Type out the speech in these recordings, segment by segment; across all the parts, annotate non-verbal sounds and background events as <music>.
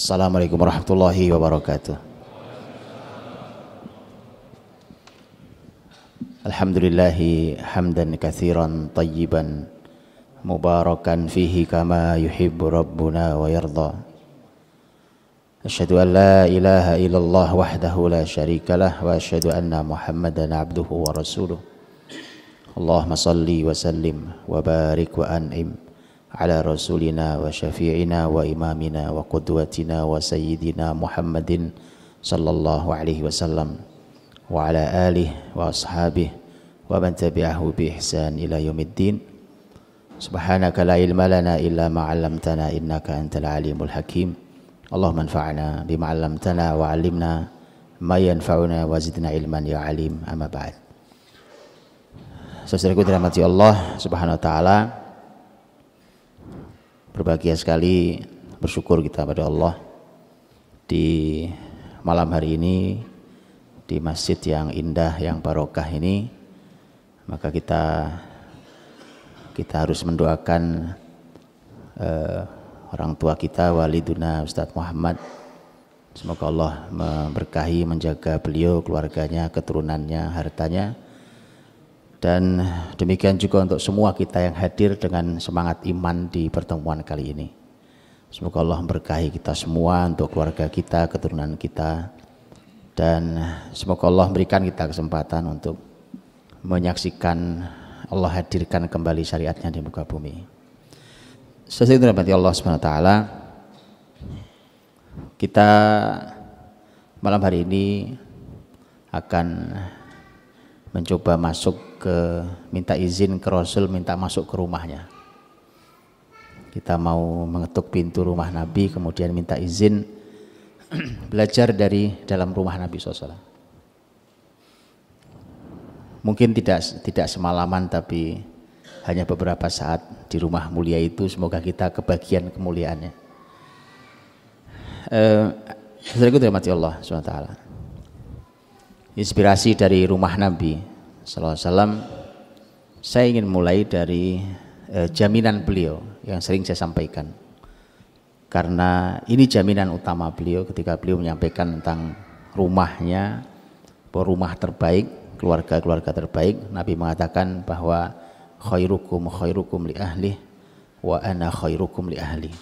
Assalamualaikum warahmatullahi wabarakatuh. Alhamdulillahi hamdan kathiran tayyiban mubarakan fihi kama yuhibbu rabbuna wa yarda. Asyhadu an la ilaha illallah wahdahu la syarikalah wa asyhadu anna Muhammadan abduhu wa rasuluh. Allahumma salli wa sallim wa barik wa an'im على رسولنا وشفيعنا وإمامنا وقدوتنا وسيدنا محمد صلى الله عليه وسلم وعلى آله وأصحابه ومن تبعه بإحسان إلى يوم الدين سبحانك لا علم لنا إلا ما علمتنا إنك أنت العليم الحكيم اللهم انفعنا بما علمتنا وعلمنا ما ينفعنا وزدنا علما يا عليم أما بعد Saudaraku dirahmati Allah Subhanahu wa taala, Berbahagia sekali bersyukur kita pada Allah di malam hari ini di masjid yang indah yang barokah ini maka kita kita harus mendoakan uh, orang tua kita wali waliduna Ustadz Muhammad semoga Allah memberkahi menjaga beliau keluarganya keturunannya hartanya dan demikian juga untuk semua kita yang hadir dengan semangat iman di pertemuan kali ini. Semoga Allah memberkahi kita semua untuk keluarga kita, keturunan kita dan semoga Allah memberikan kita kesempatan untuk menyaksikan Allah hadirkan kembali syariatnya di muka bumi. Sesuai dengan Allah SWT kita malam hari ini akan mencoba masuk ke minta izin ke Rasul minta masuk ke rumahnya. Kita mau mengetuk pintu rumah Nabi kemudian minta izin <clears throat> belajar dari dalam rumah Nabi SAW. Mungkin tidak tidak semalaman tapi hanya beberapa saat di rumah mulia itu semoga kita kebagian kemuliaannya. Eh, Assalamualaikum warahmatullahi Allah inspirasi dari rumah Nabi SAW Saya ingin mulai dari eh, jaminan beliau yang sering saya sampaikan, karena ini jaminan utama beliau ketika beliau menyampaikan tentang rumahnya, rumah terbaik, keluarga-keluarga terbaik. Nabi mengatakan bahwa khairukum khairukum li ahli wa ana khairukum li ahli.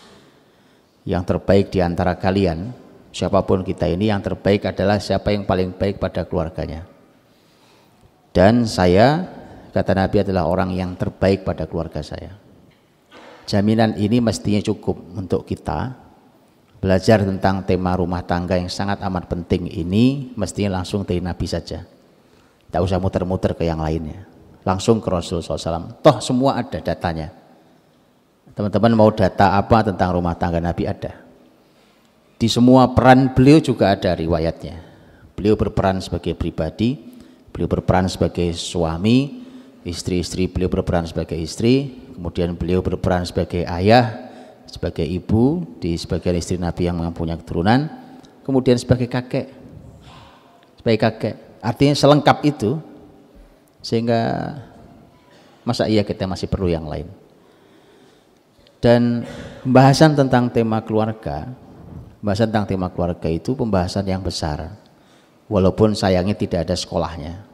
Yang terbaik di antara kalian siapapun kita ini yang terbaik adalah siapa yang paling baik pada keluarganya. Dan saya, kata Nabi adalah orang yang terbaik pada keluarga saya. Jaminan ini mestinya cukup untuk kita belajar tentang tema rumah tangga yang sangat amat penting ini mestinya langsung dari Nabi saja. Tidak usah muter-muter ke yang lainnya. Langsung ke Rasul SAW. Toh semua ada datanya. Teman-teman mau data apa tentang rumah tangga Nabi ada di semua peran beliau juga ada riwayatnya. Beliau berperan sebagai pribadi, beliau berperan sebagai suami, istri-istri beliau berperan sebagai istri, kemudian beliau berperan sebagai ayah, sebagai ibu di sebagian istri Nabi yang mempunyai keturunan, kemudian sebagai kakek. Sebagai kakek. Artinya selengkap itu sehingga masa iya kita masih perlu yang lain. Dan pembahasan tentang tema keluarga Pembahasan tentang tema keluarga itu pembahasan yang besar. Walaupun sayangnya tidak ada sekolahnya.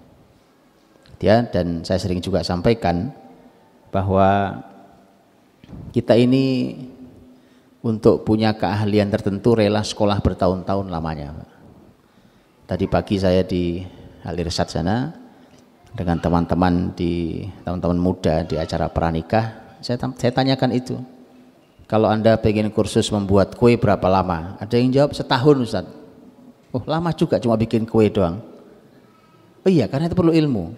Ya, dan saya sering juga sampaikan bahwa kita ini untuk punya keahlian tertentu rela sekolah bertahun-tahun lamanya. Tadi pagi saya di Alirsat sana dengan teman-teman di teman-teman muda di acara pernikah, saya, saya tanyakan itu kalau Anda pengen kursus membuat kue berapa lama? Ada yang jawab setahun Ustaz. Oh lama juga cuma bikin kue doang. Oh, iya karena itu perlu ilmu.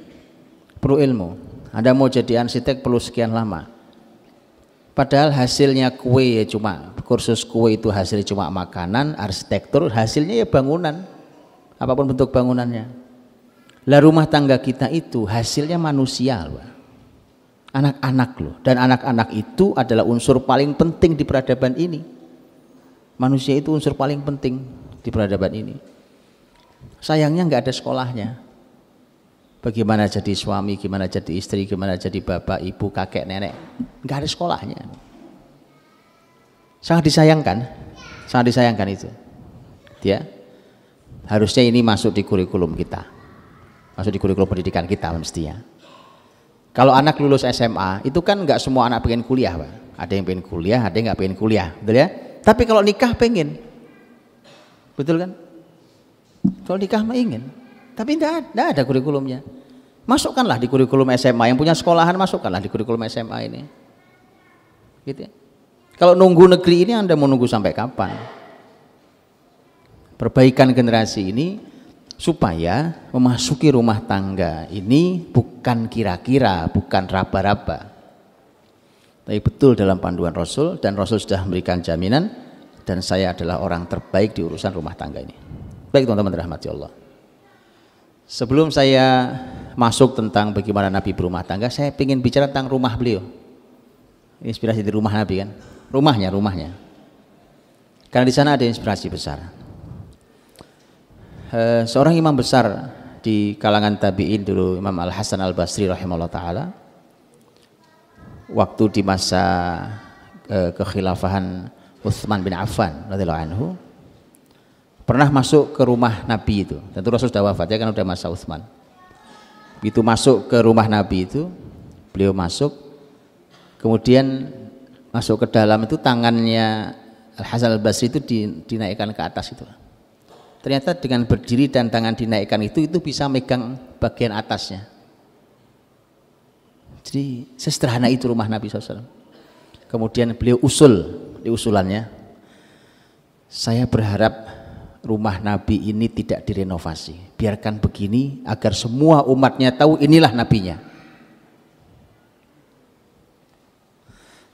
Perlu ilmu. Anda mau jadi arsitek perlu sekian lama. Padahal hasilnya kue ya cuma kursus kue itu hasilnya cuma makanan, arsitektur hasilnya ya bangunan. Apapun bentuk bangunannya. Lah rumah tangga kita itu hasilnya manusia, loh anak-anak loh dan anak-anak itu adalah unsur paling penting di peradaban ini manusia itu unsur paling penting di peradaban ini sayangnya nggak ada sekolahnya bagaimana jadi suami gimana jadi istri gimana jadi bapak ibu kakek nenek nggak ada sekolahnya sangat disayangkan sangat disayangkan itu ya harusnya ini masuk di kurikulum kita masuk di kurikulum pendidikan kita mestinya kalau anak lulus SMA, itu kan nggak semua anak pengen kuliah, Pak. Ada yang pengen kuliah, ada yang nggak pengen kuliah, betul ya? Tapi kalau nikah pengen, betul kan? Kalau nikah mah ingin, tapi tidak ada, ada kurikulumnya. Masukkanlah di kurikulum SMA yang punya sekolahan masukkanlah di kurikulum SMA ini. Gitu ya. Kalau nunggu negeri ini Anda mau nunggu sampai kapan? Perbaikan generasi ini supaya memasuki rumah tangga ini bukan kira-kira, bukan raba-raba. Tapi betul dalam panduan Rasul dan Rasul sudah memberikan jaminan dan saya adalah orang terbaik di urusan rumah tangga ini. Baik teman-teman rahmati Allah. Sebelum saya masuk tentang bagaimana Nabi berumah tangga, saya ingin bicara tentang rumah beliau. Inspirasi di rumah Nabi kan? Rumahnya, rumahnya. Karena di sana ada inspirasi besar. Eh, seorang imam besar di kalangan tabi'in dulu Imam Al Hasan Al Basri rahimahullah taala waktu di masa eh, kekhilafahan Utsman bin Affan radhiyallahu anhu pernah masuk ke rumah Nabi itu. Tentu Rasul sudah wafat ya kan udah masa Utsman. itu masuk ke rumah Nabi itu, beliau masuk kemudian masuk ke dalam itu tangannya Al Hasan Al Basri itu dinaikkan ke atas itu ternyata dengan berdiri dan tangan dinaikkan itu itu bisa megang bagian atasnya jadi sesederhana itu rumah Nabi SAW kemudian beliau usul di usulannya saya berharap rumah Nabi ini tidak direnovasi biarkan begini agar semua umatnya tahu inilah nabinya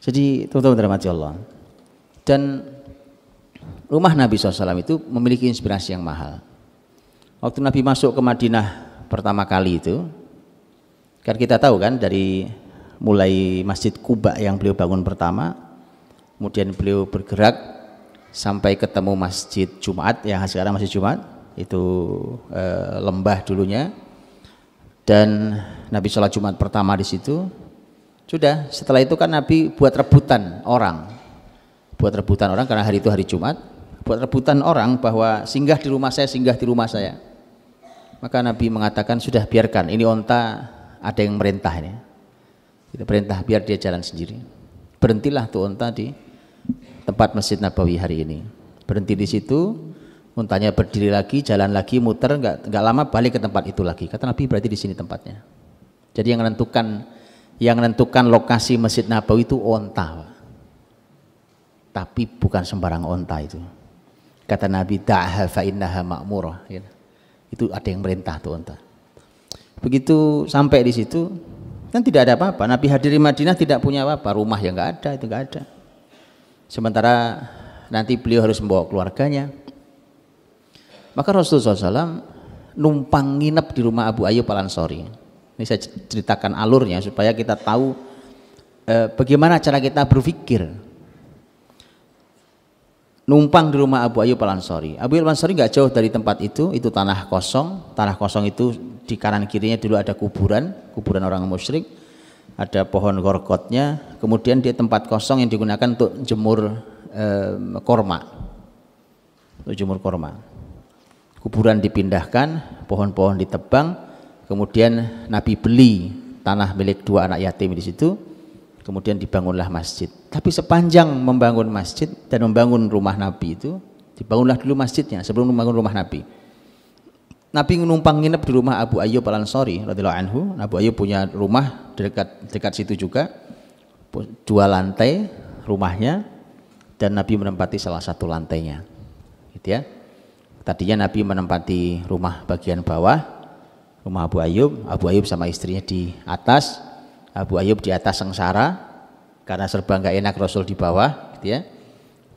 jadi teman-teman Allah dan rumah Nabi SAW itu memiliki inspirasi yang mahal. Waktu Nabi masuk ke Madinah pertama kali itu, kan kita tahu kan dari mulai Masjid Kuba yang beliau bangun pertama, kemudian beliau bergerak sampai ketemu Masjid Jumat yang sekarang Masjid Jumat itu e, lembah dulunya dan Nabi sholat Jumat pertama di situ sudah setelah itu kan Nabi buat rebutan orang buat rebutan orang karena hari itu hari Jumat buat rebutan orang bahwa singgah di rumah saya, singgah di rumah saya. Maka Nabi mengatakan sudah biarkan, ini onta ada yang merintah ini. Kita perintah biar dia jalan sendiri. Berhentilah tuh onta di tempat Masjid Nabawi hari ini. Berhenti di situ, untanya berdiri lagi, jalan lagi, muter, nggak nggak lama balik ke tempat itu lagi. Kata Nabi berarti di sini tempatnya. Jadi yang menentukan yang menentukan lokasi Masjid Nabawi itu onta, tapi bukan sembarang onta itu. Kata Nabi, da'ha fa innaha ma'murah. ya. Itu ada yang merintah tuh unta. Begitu sampai di situ, kan tidak ada apa-apa. Nabi hadir di Madinah tidak punya apa-apa. Rumah yang enggak ada, itu enggak ada. Sementara nanti beliau harus membawa keluarganya. Maka Rasulullah SAW numpang nginep di rumah Abu Ayyub Al-Ansori. Ini saya ceritakan alurnya supaya kita tahu eh, bagaimana cara kita berpikir numpang di rumah Abu Ayub Al-Ansari. Abu Ayub Al-Ansari nggak jauh dari tempat itu, itu tanah kosong. Tanah kosong itu di kanan kirinya dulu ada kuburan, kuburan orang musyrik. Ada pohon gorgotnya. kemudian dia tempat kosong yang digunakan untuk jemur eh, korma. Untuk jemur korma. Kuburan dipindahkan, pohon-pohon ditebang, kemudian Nabi beli tanah milik dua anak yatim di situ, kemudian dibangunlah masjid. Tapi sepanjang membangun masjid dan membangun rumah Nabi itu, dibangunlah dulu masjidnya sebelum membangun rumah Nabi. Nabi menumpang nginep di rumah Abu Ayyub Al Ansori radhiyallahu anhu. Abu Ayyub punya rumah dekat dekat situ juga, dua lantai rumahnya dan Nabi menempati salah satu lantainya. Gitu ya. Tadinya Nabi menempati rumah bagian bawah, rumah Abu Ayyub, Abu Ayyub sama istrinya di atas, Abu Ayyub di atas sengsara, karena serba nggak enak Rasul di bawah gitu ya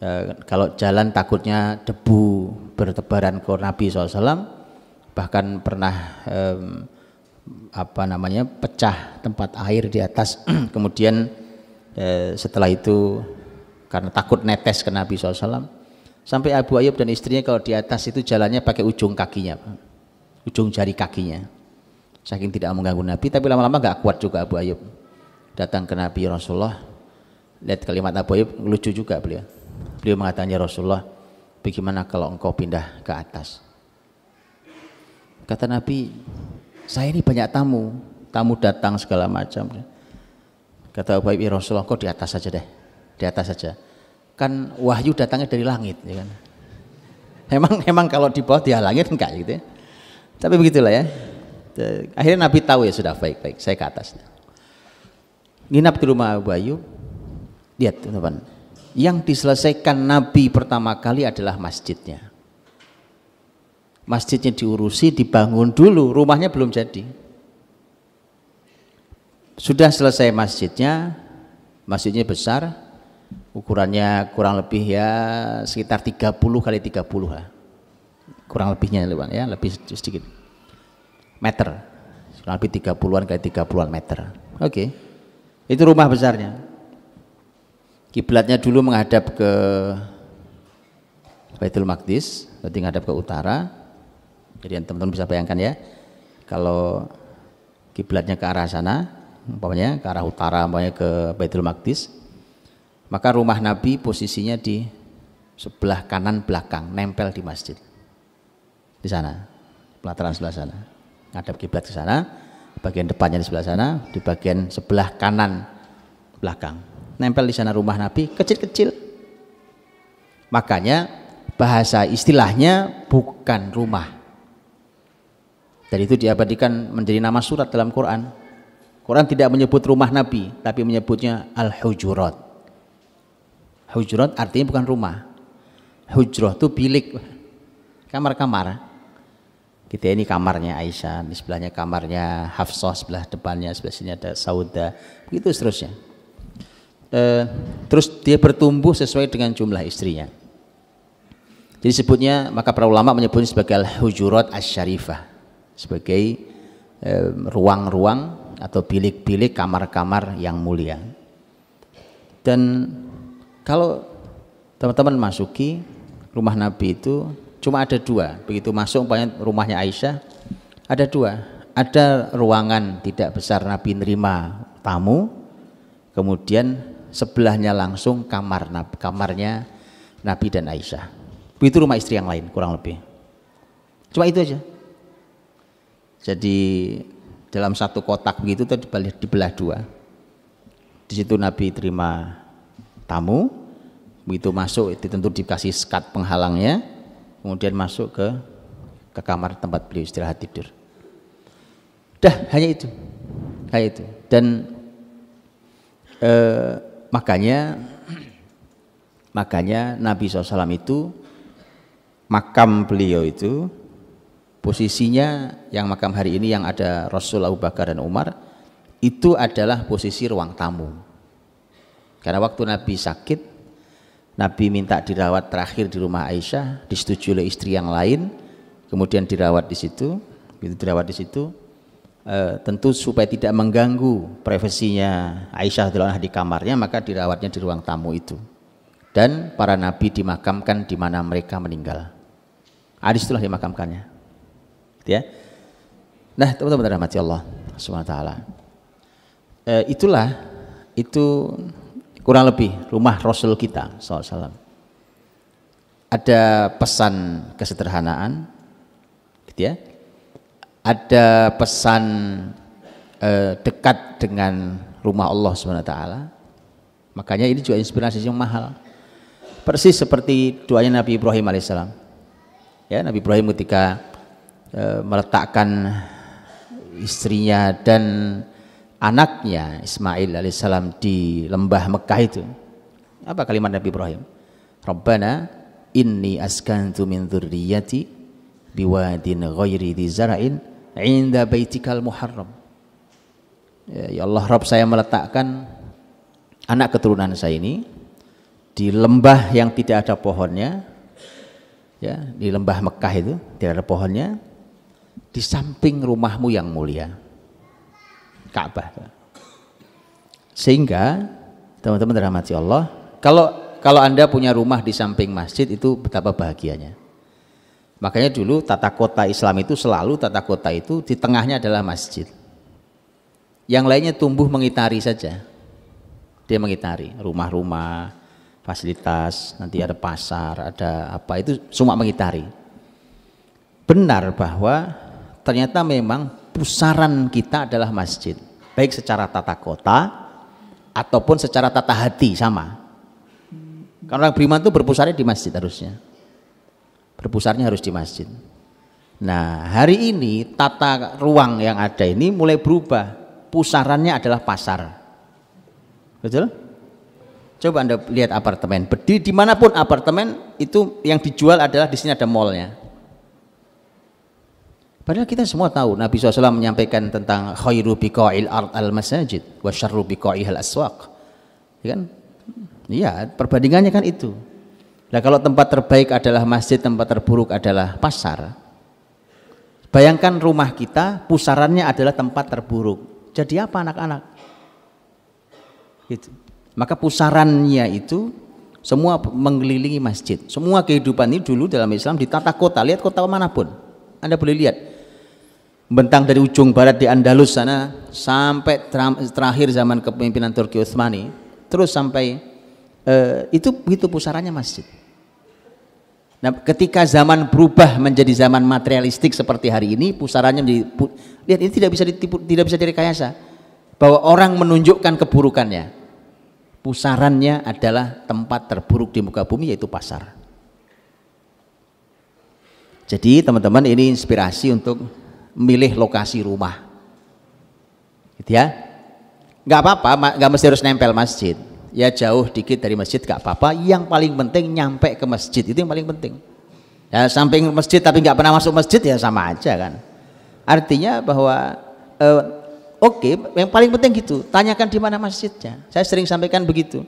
e, kalau jalan takutnya debu bertebaran ke Nabi SAW bahkan pernah e, apa namanya pecah tempat air di atas <clears throat> kemudian e, setelah itu karena takut netes ke Nabi SAW sampai Abu Ayub dan istrinya kalau di atas itu jalannya pakai ujung kakinya ujung jari kakinya saking tidak mengganggu Nabi tapi lama-lama nggak kuat juga Abu Ayub datang ke Nabi Rasulullah lihat kalimat Abu Ayyub lucu juga beliau beliau mengatakan ya Rasulullah bagaimana kalau engkau pindah ke atas kata Nabi saya ini banyak tamu tamu datang segala macam kata Abu Ayyub ya Rasulullah engkau di atas saja deh di atas saja kan wahyu datangnya dari langit ya kan emang emang kalau di bawah dia langit enggak gitu ya. tapi begitulah ya akhirnya Nabi tahu ya sudah baik-baik saya ke atas nginap di rumah Abu Ayyub Lihat teman-teman, yang diselesaikan Nabi pertama kali adalah masjidnya. Masjidnya diurusi, dibangun dulu, rumahnya belum jadi. Sudah selesai masjidnya, masjidnya besar, ukurannya kurang lebih ya sekitar 30 kali 30 lah. Kurang lebihnya ya, lebih sedikit. Meter, kurang lebih 30-an kali 30-an meter. Oke, okay. itu rumah besarnya kiblatnya dulu menghadap ke Baitul Maqdis, berarti menghadap ke utara. Jadi teman-teman bisa bayangkan ya, kalau kiblatnya ke arah sana, umpamanya ke arah utara, umpamanya ke Baitul Maqdis, maka rumah Nabi posisinya di sebelah kanan belakang, nempel di masjid. Di sana, pelataran sebelah sana. menghadap kiblat ke sana, bagian depannya di sebelah sana, di bagian sebelah kanan belakang nempel di sana rumah Nabi kecil-kecil. Makanya bahasa istilahnya bukan rumah. Dan itu diabadikan menjadi nama surat dalam Quran. Quran tidak menyebut rumah Nabi, tapi menyebutnya al-hujurat. Hujurat artinya bukan rumah. Hujrah itu bilik, kamar-kamar. Kita ini kamarnya Aisyah, di sebelahnya kamarnya Hafsah, sebelah depannya, sebelah sini ada Sauda, begitu seterusnya eh, terus dia bertumbuh sesuai dengan jumlah istrinya. Jadi sebutnya maka para ulama menyebutnya sebagai al-hujurat asy-syarifah sebagai eh, ruang-ruang eh, atau bilik-bilik kamar-kamar yang mulia. Dan kalau teman-teman masuki rumah Nabi itu cuma ada dua. Begitu masuk banyak rumahnya Aisyah ada dua. Ada ruangan tidak besar Nabi nerima tamu, kemudian sebelahnya langsung kamar kamarnya Nabi dan Aisyah. Itu rumah istri yang lain kurang lebih. Cuma itu aja. Jadi dalam satu kotak begitu terbalik dibelah dua. Di situ Nabi terima tamu, begitu masuk itu tentu dikasih sekat penghalangnya, kemudian masuk ke ke kamar tempat beliau istirahat tidur. Dah hanya itu, hanya itu. Dan eh, Makanya makanya Nabi SAW itu makam beliau itu posisinya yang makam hari ini yang ada Rasul Abu Bakar dan Umar itu adalah posisi ruang tamu. Karena waktu Nabi sakit, Nabi minta dirawat terakhir di rumah Aisyah, disetujui oleh istri yang lain, kemudian dirawat di situ, gitu dirawat di situ. Eh, tentu supaya tidak mengganggu privasinya Aisyah radhiyallahu di kamarnya maka dirawatnya di ruang tamu itu dan para nabi dimakamkan di mana mereka meninggal ada itulah dimakamkannya gitu ya nah teman-teman rahmati Allah subhanahu e, itulah itu kurang lebih rumah Rasul kita SAW ada pesan kesederhanaan gitu ya ada pesan eh, dekat dengan rumah Allah SWT Makanya ini juga inspirasi yang mahal. Persis seperti doanya Nabi Ibrahim alaihissalam. Ya, Nabi Ibrahim ketika eh, meletakkan istrinya dan anaknya Ismail alaihissalam di lembah Mekah itu. Apa kalimat Nabi Ibrahim? Rabbana inni askantu min dzurriyyati biwadin ghairi zara'in inda baitikal muharram ya, ya, Allah Rabb saya meletakkan anak keturunan saya ini di lembah yang tidak ada pohonnya ya di lembah Mekah itu tidak ada pohonnya di samping rumahmu yang mulia Ka'bah sehingga teman-teman dirahmati Allah kalau kalau Anda punya rumah di samping masjid itu betapa bahagianya Makanya dulu tata kota Islam itu selalu tata kota itu di tengahnya adalah masjid. Yang lainnya tumbuh mengitari saja. Dia mengitari rumah-rumah, fasilitas, nanti ada pasar, ada apa itu semua mengitari. Benar bahwa ternyata memang pusaran kita adalah masjid. Baik secara tata kota ataupun secara tata hati sama. Karena orang beriman itu berpusarnya di masjid harusnya berpusarnya harus di masjid. Nah, hari ini tata ruang yang ada ini mulai berubah. Pusarannya adalah pasar. Betul? Coba Anda lihat apartemen. Di dimanapun apartemen itu yang dijual adalah di sini ada mallnya. Padahal kita semua tahu Nabi SAW menyampaikan tentang khairu biqa'il ard al masajid wa syarru biqail aswaq. Ya kan? Iya, perbandingannya kan itu. Nah kalau tempat terbaik adalah masjid, tempat terburuk adalah pasar. Bayangkan rumah kita pusarannya adalah tempat terburuk. Jadi apa anak-anak? Gitu. Maka pusarannya itu semua mengelilingi masjid. Semua kehidupan ini dulu dalam Islam ditata kota. Lihat kota manapun. Anda boleh lihat bentang dari ujung barat di Andalus sana sampai terakhir zaman kepemimpinan Turki Utsmani terus sampai eh, itu begitu pusarannya masjid Nah, ketika zaman berubah menjadi zaman materialistik seperti hari ini, pusarannya menjadi lihat ini tidak bisa ditipu, tidak bisa direkayasa bahwa orang menunjukkan keburukannya. Pusarannya adalah tempat terburuk di muka bumi yaitu pasar. Jadi teman-teman ini inspirasi untuk memilih lokasi rumah. Gitu ya. Enggak apa-apa, enggak mesti harus nempel masjid ya jauh dikit dari masjid gak apa-apa yang paling penting nyampe ke masjid itu yang paling penting ya samping masjid tapi nggak pernah masuk masjid ya sama aja kan artinya bahwa eh, oke okay, yang paling penting gitu tanyakan di mana masjidnya saya sering sampaikan begitu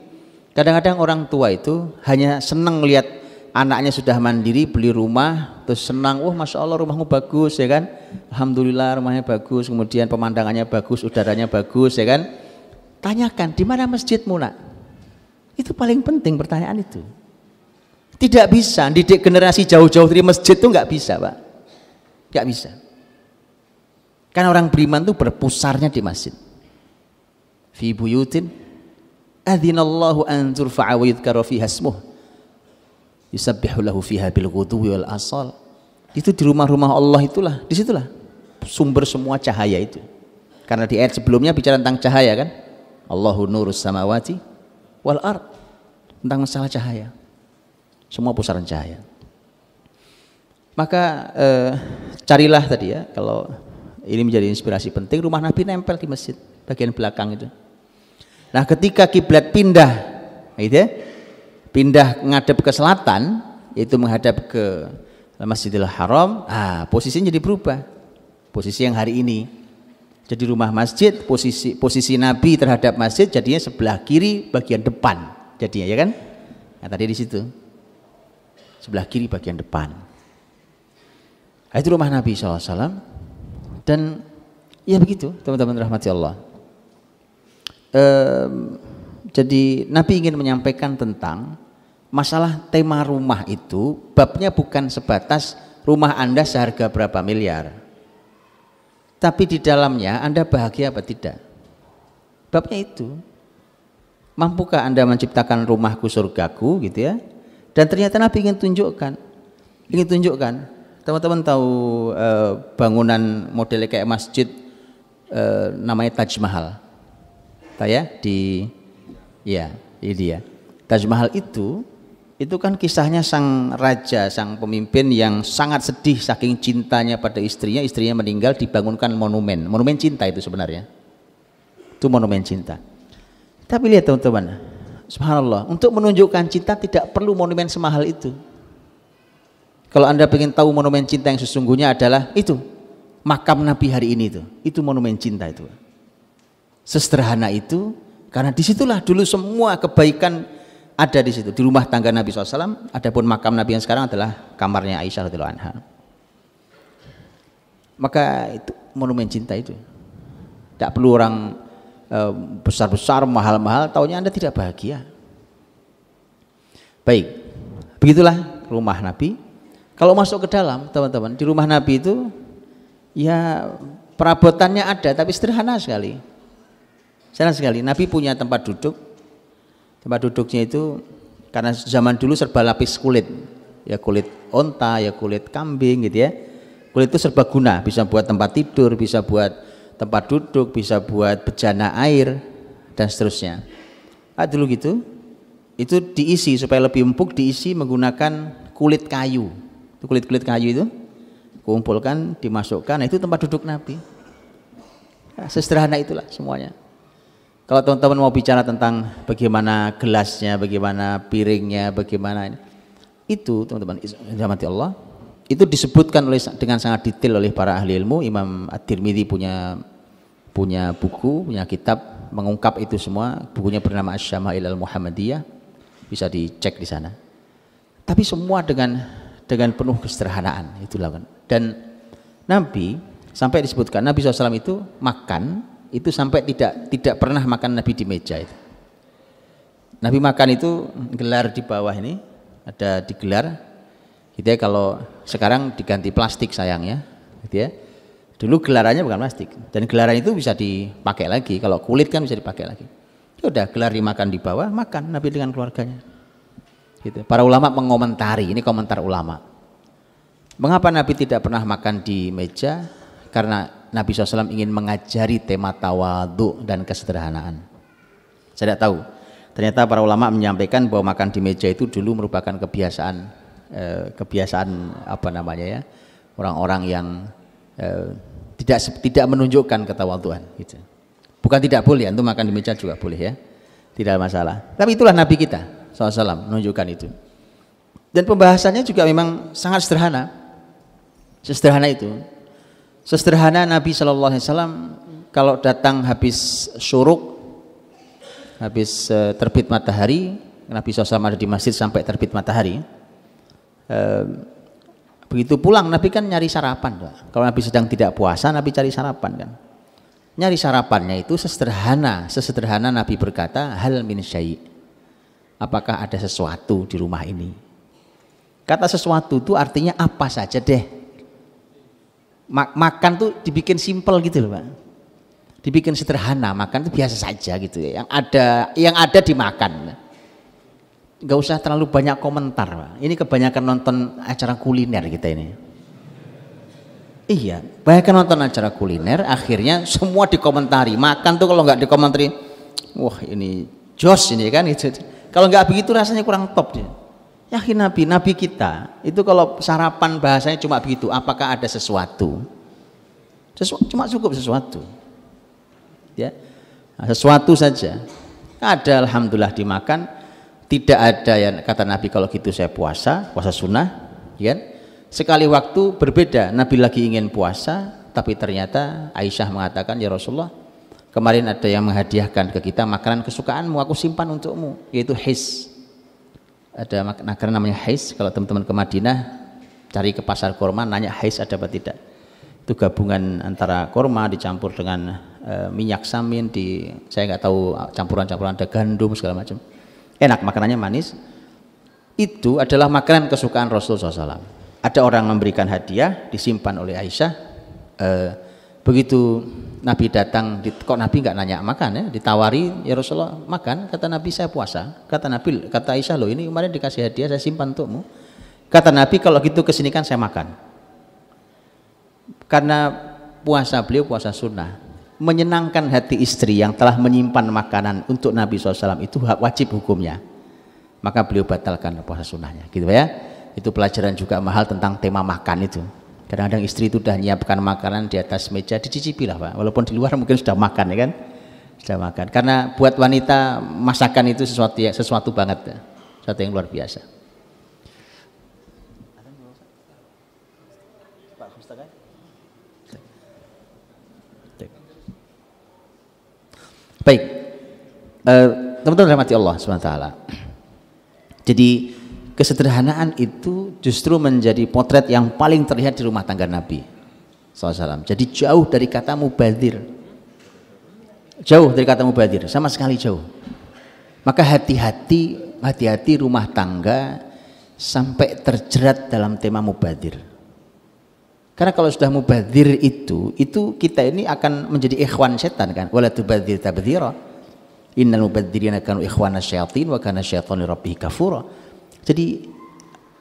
kadang-kadang orang tua itu hanya senang lihat anaknya sudah mandiri beli rumah terus senang wah masya Allah rumahmu bagus ya kan alhamdulillah rumahnya bagus kemudian pemandangannya bagus udaranya bagus ya kan tanyakan di mana masjidmu nak itu paling penting pertanyaan itu. Tidak bisa didik generasi jauh-jauh dari masjid itu nggak bisa, Pak. Nggak bisa. Karena orang beriman itu berpusarnya di masjid. Fi buyutin adzinallahu an turfa'a wa yudhkara fiha ismuh. Yusabbihu lahu fiha bil ghuduwi wal asal. Itu di rumah-rumah Allah itulah, disitulah sumber semua cahaya itu. Karena di ayat sebelumnya bicara tentang cahaya kan? Allahu nurus samawati wal art tentang masalah cahaya. Semua pusaran cahaya. Maka eh, carilah tadi ya kalau ini menjadi inspirasi penting rumah Nabi nempel di masjid bagian belakang itu. Nah, ketika kiblat pindah gitu ya, pindah ngadep ke selatan yaitu menghadap ke Masjidil Haram, ah posisinya jadi berubah. Posisi yang hari ini jadi rumah masjid posisi posisi Nabi terhadap masjid jadinya sebelah kiri bagian depan jadinya ya kan? Nah, tadi di situ sebelah kiri bagian depan. Nah, itu rumah Nabi saw dan ya begitu teman-teman rahmati Allah. Ehm, jadi Nabi ingin menyampaikan tentang masalah tema rumah itu babnya bukan sebatas rumah anda seharga berapa miliar tapi di dalamnya Anda bahagia apa tidak? Babnya itu. Mampukah Anda menciptakan rumahku surgaku gitu ya? Dan ternyata Nabi ingin tunjukkan. Ingin tunjukkan. Teman-teman tahu e, bangunan modelnya kayak masjid e, namanya Taj Mahal. Tahu ya di ya, ini dia. Taj Mahal itu itu kan kisahnya sang raja, sang pemimpin yang sangat sedih saking cintanya pada istrinya, istrinya meninggal dibangunkan monumen. Monumen cinta itu sebenarnya. Itu monumen cinta. Tapi lihat teman-teman, subhanallah, untuk menunjukkan cinta tidak perlu monumen semahal itu. Kalau Anda ingin tahu monumen cinta yang sesungguhnya adalah itu, makam Nabi hari ini itu. Itu monumen cinta itu. Sesederhana itu, karena disitulah dulu semua kebaikan ada di situ di rumah tangga Nabi SAW. Adapun makam Nabi yang sekarang adalah kamarnya Aisyah radhiyallahu anha. Maka itu monumen cinta itu. Tidak perlu orang eh, besar-besar, mahal-mahal, Tahunya Anda tidak bahagia. Baik. Begitulah rumah Nabi. Kalau masuk ke dalam, teman-teman, di rumah Nabi itu ya perabotannya ada tapi sederhana sekali. Sederhana sekali. Nabi punya tempat duduk, tempat duduknya itu karena zaman dulu serba lapis kulit ya kulit onta ya kulit kambing gitu ya kulit itu serba guna, bisa buat tempat tidur bisa buat tempat duduk bisa buat bejana air dan seterusnya nah, dulu gitu itu diisi supaya lebih empuk diisi menggunakan kulit kayu itu kulit kulit kayu itu kumpulkan dimasukkan nah, itu tempat duduk nabi nah, sesederhana itulah semuanya kalau teman-teman mau bicara tentang bagaimana gelasnya, bagaimana piringnya, bagaimana ini, itu teman-teman rahmati Allah itu disebutkan oleh dengan sangat detail oleh para ahli ilmu Imam At-Tirmidzi punya punya buku punya kitab mengungkap itu semua bukunya bernama Asy-Syama'il Al-Muhammadiyah bisa dicek di sana tapi semua dengan dengan penuh kesederhanaan itu kan dan Nabi sampai disebutkan Nabi SAW itu makan itu sampai tidak tidak pernah makan Nabi di meja itu. Nabi makan itu gelar di bawah ini ada digelar. Gitu ya kalau sekarang diganti plastik sayangnya, gitu ya. Dulu gelarannya bukan plastik dan gelaran itu bisa dipakai lagi. Kalau kulit kan bisa dipakai lagi. Ya udah gelar dimakan di bawah, makan Nabi dengan keluarganya. Gitu. Para ulama mengomentari, ini komentar ulama. Mengapa Nabi tidak pernah makan di meja? Karena Nabi SAW ingin mengajari tema tawadu dan kesederhanaan. Saya tidak tahu. Ternyata para ulama menyampaikan bahwa makan di meja itu dulu merupakan kebiasaan eh, kebiasaan apa namanya ya orang-orang yang eh, tidak tidak menunjukkan ketawaduan. Gitu. Bukan tidak boleh, itu makan di meja juga boleh ya, tidak masalah. Tapi itulah Nabi kita SAW menunjukkan itu. Dan pembahasannya juga memang sangat sederhana, sederhana itu Sesederhana Nabi Shallallahu Alaihi Wasallam kalau datang habis syuruk, habis eh, terbit matahari, Nabi SAW ada di masjid sampai terbit matahari. Eh, begitu pulang Nabi kan nyari sarapan. Kalau Nabi sedang tidak puasa, Nabi cari sarapan kan. Nyari sarapannya itu sesederhana, sesederhana Nabi berkata hal min syai. Apakah ada sesuatu di rumah ini? Kata sesuatu itu artinya apa saja deh mak makan tuh dibikin simple gitu loh pak dibikin sederhana makan tuh biasa saja gitu ya yang ada yang ada dimakan nggak usah terlalu banyak komentar pak ini kebanyakan nonton acara kuliner kita ini iya banyak nonton acara kuliner akhirnya semua dikomentari makan tuh kalau nggak dikomentari wah ini jos ini kan itu kalau nggak begitu rasanya kurang top dia Yakin Nabi, Nabi kita itu kalau sarapan bahasanya cuma begitu, apakah ada sesuatu? Sesu, cuma cukup sesuatu. Ya. Nah, sesuatu saja. Ada alhamdulillah dimakan, tidak ada yang kata Nabi kalau gitu saya puasa, puasa sunnah, ya kan? Sekali waktu berbeda, Nabi lagi ingin puasa, tapi ternyata Aisyah mengatakan, "Ya Rasulullah, kemarin ada yang menghadiahkan ke kita makanan kesukaanmu, aku simpan untukmu," yaitu his, ada makanan namanya hais kalau teman-teman ke Madinah cari ke pasar kurma nanya hais ada apa tidak itu gabungan antara kurma dicampur dengan e, minyak samin di saya nggak tahu campuran-campuran ada gandum segala macam enak makanannya manis itu adalah makanan kesukaan Rasul SAW ada orang memberikan hadiah disimpan oleh Aisyah e, begitu Nabi datang, kok Nabi nggak nanya makan ya? Ditawari ya Rasulullah makan, kata Nabi saya puasa. Kata Nabi, kata Aisyah loh ini kemarin dikasih hadiah saya simpan untukmu. Kata Nabi kalau gitu kesini kan saya makan. Karena puasa beliau puasa sunnah. Menyenangkan hati istri yang telah menyimpan makanan untuk Nabi SAW itu wajib hukumnya. Maka beliau batalkan puasa sunnahnya gitu ya. Itu pelajaran juga mahal tentang tema makan itu. Kadang-kadang istri itu sudah menyiapkan makanan di atas meja, dicicipi lah Pak. Walaupun di luar mungkin sudah makan ya kan. Sudah makan. Karena buat wanita masakan itu sesuatu ya, sesuatu banget. Ya. Sesuatu yang luar biasa. Baik. Eh, teman-teman uh, rahmati Allah SWT. Jadi kesederhanaan itu justru menjadi potret yang paling terlihat di rumah tangga Nabi SAW. Jadi jauh dari kata mubadir. Jauh dari kata mubadir, sama sekali jauh. Maka hati-hati, hati-hati rumah tangga sampai terjerat dalam tema mubadir. Karena kalau sudah mubadir itu, itu kita ini akan menjadi ikhwan setan kan. Wala tubadir tabadira. Innal mubadirina kanu ikhwana syaitin wa kana syaitan rabbih kafura. Jadi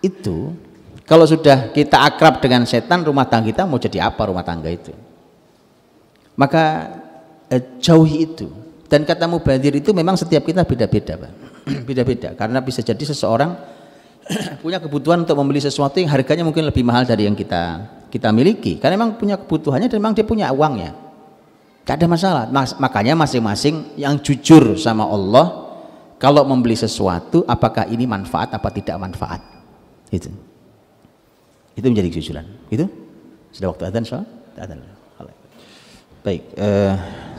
itu kalau sudah kita akrab dengan setan rumah tangga kita mau jadi apa rumah tangga itu maka eh, jauhi itu dan kata mubadir itu memang setiap kita beda-beda Pak <clears throat> beda-beda karena bisa jadi seseorang <clears throat> punya kebutuhan untuk membeli sesuatu yang harganya mungkin lebih mahal dari yang kita kita miliki karena memang punya kebutuhannya dan memang dia punya uangnya tidak ada masalah Mas, makanya masing-masing yang jujur sama Allah kalau membeli sesuatu apakah ini manfaat apa tidak manfaat itu. Itu menjadi kejujuran. Itu? Sudah waktu adzan soal? Adzan. Baik, eh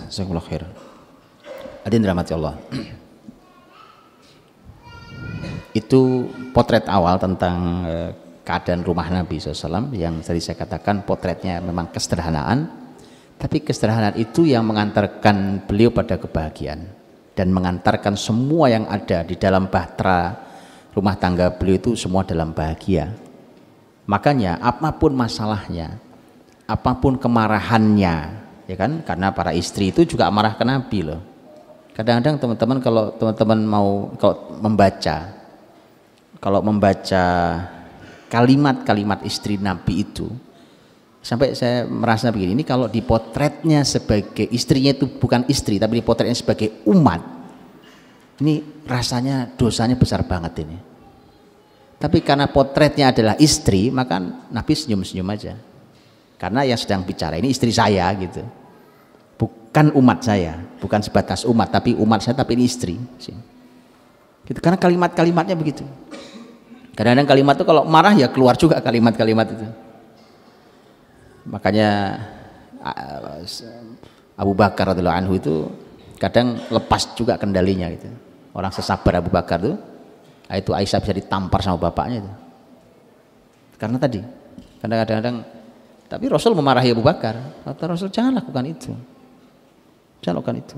uh, khair. Ada yang dirahmati Allah. Itu potret awal tentang eh, keadaan rumah Nabi SAW yang tadi saya katakan potretnya memang kesederhanaan tapi kesederhanaan itu yang mengantarkan beliau pada kebahagiaan dan mengantarkan semua yang ada di dalam bahtera rumah tangga beliau itu semua dalam bahagia. Makanya apapun masalahnya, apapun kemarahannya, ya kan? Karena para istri itu juga marah ke Nabi loh. Kadang-kadang teman-teman kalau teman-teman mau kalau membaca kalau membaca kalimat-kalimat istri Nabi itu sampai saya merasa begini ini kalau dipotretnya sebagai istrinya itu bukan istri tapi dipotretnya sebagai umat ini rasanya dosanya besar banget ini tapi karena potretnya adalah istri, maka Nabi senyum-senyum aja. Karena yang sedang bicara ini istri saya gitu. Bukan umat saya, bukan sebatas umat, tapi umat saya tapi ini istri. Gitu. Karena kalimat-kalimatnya begitu. Kadang-kadang kalimat itu kalau marah ya keluar juga kalimat-kalimat itu. Makanya Abu Bakar radhiyallahu anhu itu kadang lepas juga kendalinya gitu. Orang sesabar Abu Bakar tuh Ah, itu Aisyah bisa ditampar sama bapaknya itu. Karena tadi, kadang-kadang tapi Rasul memarahi Abu Bakar. Kata Rasul jangan lakukan itu. Jangan lakukan itu.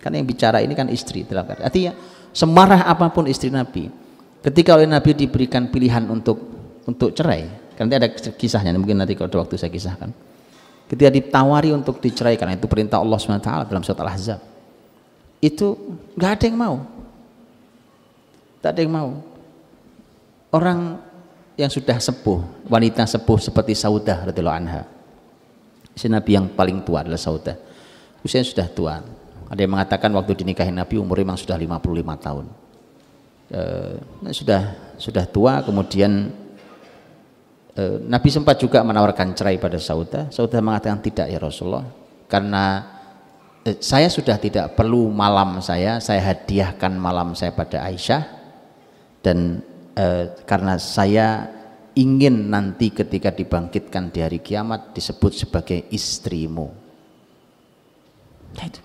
Karena yang bicara ini kan istri dalam Artinya semarah apapun istri Nabi, ketika oleh Nabi diberikan pilihan untuk untuk cerai, karena nanti ada kisahnya, mungkin nanti kalau ada waktu saya kisahkan. Ketika ditawari untuk diceraikan, itu perintah Allah SWT dalam surat Al-Ahzab, itu nggak ada yang mau Tak ada yang mau. Orang yang sudah sepuh, wanita sepuh seperti Saudah radhiyallahu anha. Si Nabi yang paling tua adalah Saudah. Usianya sudah tua. Ada yang mengatakan waktu dinikahi Nabi umur memang sudah 55 tahun. E, sudah sudah tua kemudian e, Nabi sempat juga menawarkan cerai pada Saudah. Saudah mengatakan tidak ya Rasulullah karena eh, saya sudah tidak perlu malam saya, saya hadiahkan malam saya pada Aisyah dan eh, karena saya ingin nanti ketika dibangkitkan di hari kiamat disebut sebagai istrimu. Nah, itu.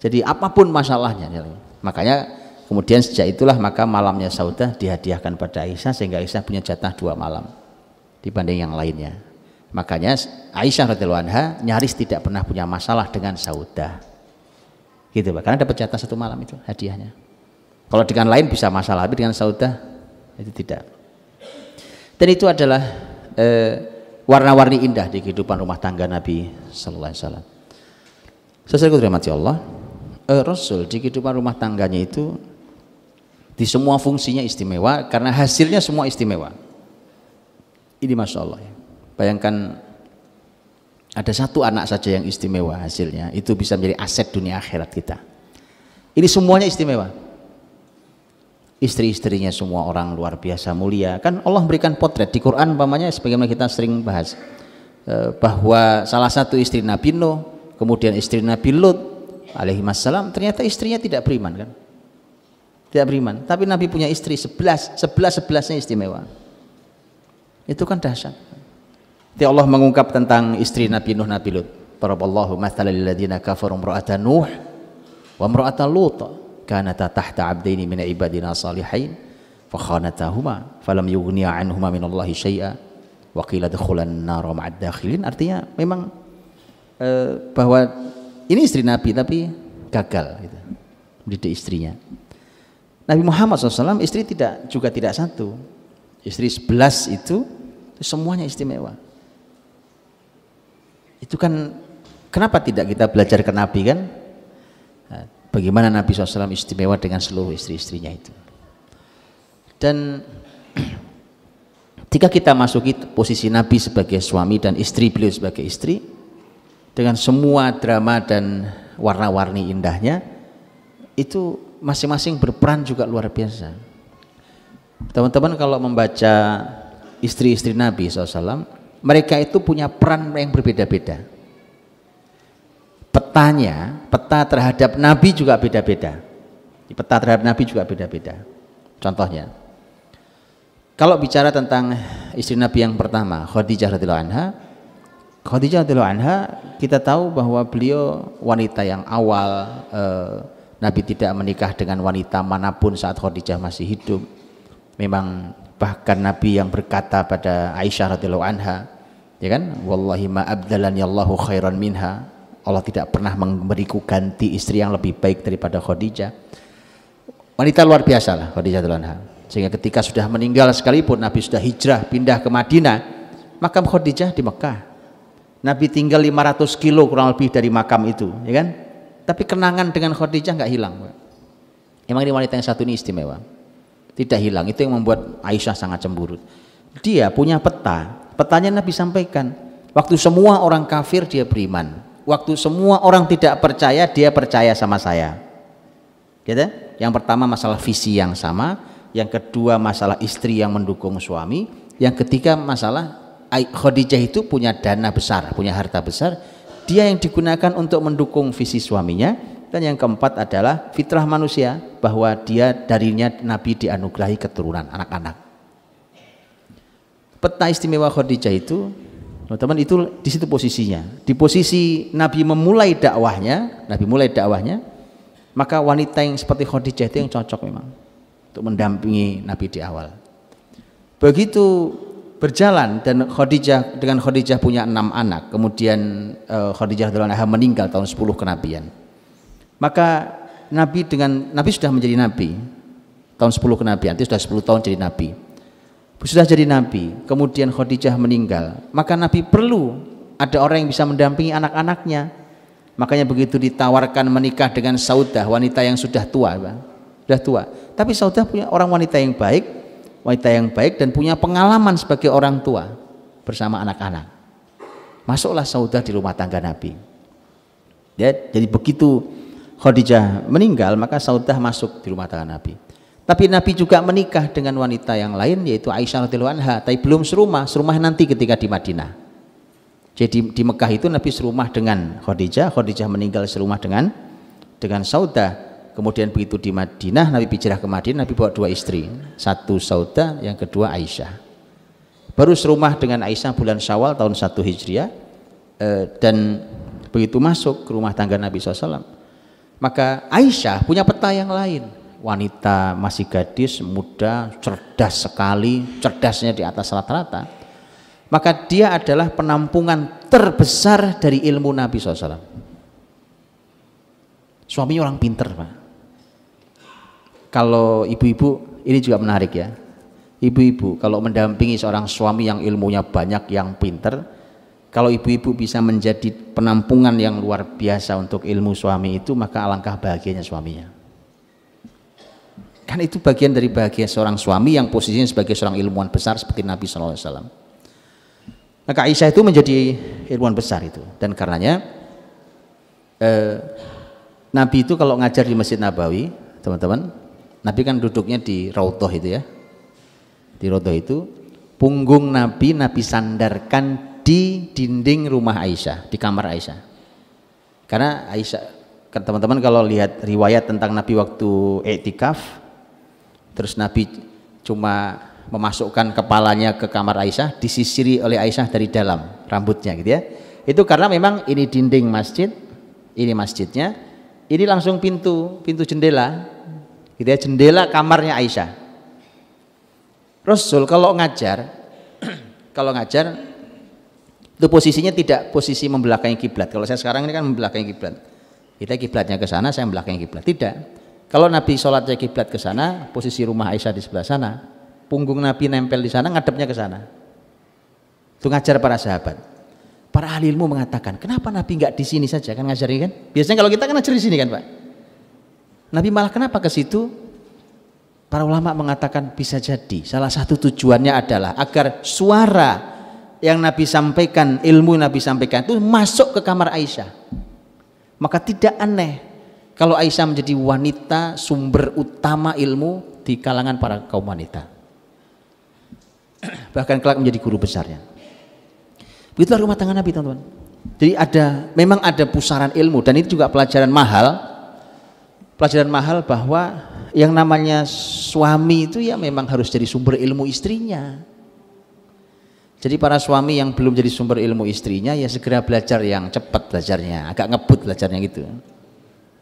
Jadi apapun masalahnya, ya. makanya kemudian sejak itulah maka malamnya Saudah dihadiahkan pada Aisyah sehingga Aisyah punya jatah dua malam dibanding yang lainnya. Makanya Aisyah radhiyallahu anha nyaris tidak pernah punya masalah dengan Saudah. Gitu, karena dapat jatah satu malam itu hadiahnya. Kalau dengan lain bisa masalah, tapi dengan saudah itu tidak. Dan itu adalah eh, warna-warni indah di kehidupan rumah tangga Nabi Sallallahu Alaihi Wasallam. terima kasih Allah, eh, Rasul di kehidupan rumah tangganya itu di semua fungsinya istimewa karena hasilnya semua istimewa. Ini masya Allah. Ya. Bayangkan ada satu anak saja yang istimewa hasilnya itu bisa menjadi aset dunia akhirat kita. Ini semuanya istimewa istri-istrinya semua orang luar biasa mulia. Kan Allah memberikan potret di Quran umpamanya sebagaimana kita sering bahas e, bahwa salah satu istri Nabi Nuh, kemudian istri Nabi Lut alaihi wassalam ternyata istrinya tidak beriman kan? Tidak beriman, tapi Nabi punya istri sebelas sebelas sebelasnya istimewa. Itu kan dahsyat. Jadi Allah mengungkap tentang istri Nabi Nuh Nabi Lut. Barakallahu mathalal ladzina kafaru imra'atan Nuh wa imra'atan Lut kanata tahta abdaini min ibadina salihain fa khanatahuma falam yughniya anhuma min Allah syai'a wa qila dukhulan nar ma'ad dakhilin artinya memang eh, bahwa ini istri Nabi tapi gagal gitu mendidik istrinya Nabi Muhammad SAW istri tidak juga tidak satu istri sebelas itu, itu semuanya istimewa itu kan kenapa tidak kita belajar ke Nabi kan bagaimana Nabi SAW istimewa dengan seluruh istri-istrinya itu. Dan jika <clears throat> kita masuki posisi Nabi sebagai suami dan istri beliau sebagai istri, dengan semua drama dan warna-warni indahnya, itu masing-masing berperan juga luar biasa. Teman-teman kalau membaca istri-istri Nabi SAW, mereka itu punya peran yang berbeda-beda petanya, peta terhadap Nabi juga beda-beda. Peta terhadap Nabi juga beda-beda. Contohnya, kalau bicara tentang istri Nabi yang pertama, Khadijah radhiyallahu anha, Khadijah radhiyallahu anha kita tahu bahwa beliau wanita yang awal eh, Nabi tidak menikah dengan wanita manapun saat Khadijah masih hidup. Memang bahkan Nabi yang berkata pada Aisyah radhiyallahu anha, ya kan, wallahi ma abdalani Allahu khairan minha Allah tidak pernah memberiku ganti istri yang lebih baik daripada Khadijah. Wanita luar biasa lah Khadijah Tuhan. Sehingga ketika sudah meninggal sekalipun Nabi sudah hijrah pindah ke Madinah, makam Khadijah di Mekah. Nabi tinggal 500 kilo kurang lebih dari makam itu, ya kan? Tapi kenangan dengan Khadijah nggak hilang. Emang ini wanita yang satu ini istimewa. Tidak hilang, itu yang membuat Aisyah sangat cemburu. Dia punya peta, petanya Nabi sampaikan. Waktu semua orang kafir dia beriman, Waktu semua orang tidak percaya, dia percaya sama saya. Gitu? Ya? Yang pertama masalah visi yang sama, yang kedua masalah istri yang mendukung suami, yang ketiga masalah Khadijah itu punya dana besar, punya harta besar, dia yang digunakan untuk mendukung visi suaminya, dan yang keempat adalah fitrah manusia bahwa dia darinya Nabi dianugerahi keturunan anak-anak. Peta istimewa Khadijah itu Teman-teman itu di situ posisinya. Di posisi Nabi memulai dakwahnya, Nabi mulai dakwahnya, maka wanita yang seperti Khadijah itu yang cocok memang untuk mendampingi Nabi di awal. Begitu berjalan dan Khadijah dengan Khadijah punya enam anak, kemudian Khadijah eh, Khadijah radhiyallahu meninggal tahun 10 kenabian. Maka Nabi dengan Nabi sudah menjadi nabi tahun 10 kenabian, itu sudah 10 tahun jadi nabi sudah jadi nabi, kemudian Khadijah meninggal, maka nabi perlu ada orang yang bisa mendampingi anak-anaknya. Makanya begitu ditawarkan menikah dengan Saudah, wanita yang sudah tua, sudah tua. Tapi Saudah punya orang wanita yang baik, wanita yang baik dan punya pengalaman sebagai orang tua bersama anak-anak. Masuklah Saudah di rumah tangga Nabi. Ya, jadi begitu Khadijah meninggal, maka Saudah masuk di rumah tangga Nabi. Tapi Nabi juga menikah dengan wanita yang lain yaitu Aisyah radhiyallahu anha, tapi belum serumah, serumah nanti ketika di Madinah. Jadi di Mekah itu Nabi serumah dengan Khadijah, Khadijah meninggal serumah dengan dengan Sauda. Kemudian begitu di Madinah, Nabi bicara ke Madinah, Nabi bawa dua istri, satu Sauda, yang kedua Aisyah. Baru serumah dengan Aisyah bulan Syawal tahun 1 Hijriah eh, dan begitu masuk ke rumah tangga Nabi SAW, maka Aisyah punya peta yang lain wanita masih gadis, muda, cerdas sekali, cerdasnya di atas rata-rata, maka dia adalah penampungan terbesar dari ilmu Nabi SAW. Suaminya orang pinter, Pak. Kalau ibu-ibu, ini juga menarik ya. Ibu-ibu, kalau mendampingi seorang suami yang ilmunya banyak, yang pinter, kalau ibu-ibu bisa menjadi penampungan yang luar biasa untuk ilmu suami itu, maka alangkah bahagianya suaminya. Kan itu bagian dari bahagia seorang suami yang posisinya sebagai seorang ilmuwan besar seperti Nabi SAW. Maka Aisyah itu menjadi ilmuwan besar itu. Dan karenanya eh, Nabi itu kalau ngajar di Masjid Nabawi, teman-teman, Nabi kan duduknya di Rautoh itu ya. Di Rautoh itu, punggung Nabi, Nabi sandarkan di dinding rumah Aisyah, di kamar Aisyah. Karena Aisyah, teman-teman kalau lihat riwayat tentang Nabi waktu iktikaf, Terus Nabi cuma memasukkan kepalanya ke kamar Aisyah, disisiri oleh Aisyah dari dalam rambutnya gitu ya. Itu karena memang ini dinding masjid, ini masjidnya, ini langsung pintu, pintu jendela. Gitu ya, jendela kamarnya Aisyah. Rasul kalau ngajar, <clears throat> kalau ngajar itu posisinya tidak posisi membelakangi kiblat. Kalau saya sekarang ini kan membelakangi kiblat. Kita kiblatnya ke sana, saya membelakangi kiblat. Tidak. Kalau Nabi sholatnya kiblat ke sana, posisi rumah Aisyah di sebelah sana, punggung Nabi nempel di sana, ngadepnya ke sana. Itu ngajar para sahabat. Para ahli ilmu mengatakan, kenapa Nabi nggak di sini saja kan ngajarin kan? Biasanya kalau kita kan ngajar di sini kan Pak. Nabi malah kenapa ke situ? Para ulama mengatakan bisa jadi salah satu tujuannya adalah agar suara yang Nabi sampaikan, ilmu yang Nabi sampaikan itu masuk ke kamar Aisyah. Maka tidak aneh kalau Aisyah menjadi wanita sumber utama ilmu di kalangan para kaum wanita <clears throat> bahkan kelak menjadi guru besarnya begitulah rumah tangga Nabi teman-teman jadi ada memang ada pusaran ilmu dan itu juga pelajaran mahal pelajaran mahal bahwa yang namanya suami itu ya memang harus jadi sumber ilmu istrinya jadi para suami yang belum jadi sumber ilmu istrinya ya segera belajar yang cepat belajarnya agak ngebut belajarnya gitu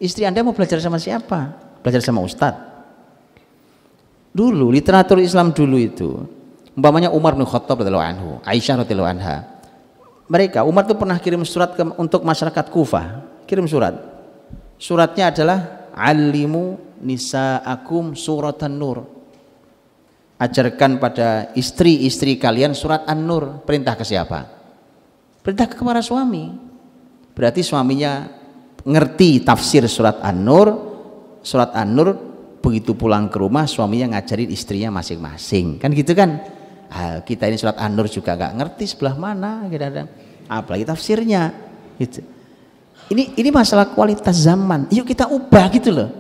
Istri Anda mau belajar sama siapa? Belajar sama Ustad. Dulu literatur Islam dulu itu, umpamanya Umar bin Khattab radhiyallahu anhu, Aisyah radhiyallahu anha. Mereka Umar tuh pernah kirim surat ke, untuk masyarakat Kufah, kirim surat. Suratnya adalah alimu nisa Surat suratan nur. Ajarkan pada istri-istri kalian surat An-Nur. Perintah ke siapa? Perintah ke para suami. Berarti suaminya ngerti tafsir surat An-Nur surat An-Nur begitu pulang ke rumah suaminya ngajarin istrinya masing-masing kan gitu kan ah, kita ini surat An-Nur juga nggak ngerti sebelah mana gitu kadang-kadang apalagi tafsirnya gitu ini ini masalah kualitas zaman yuk kita ubah gitu loh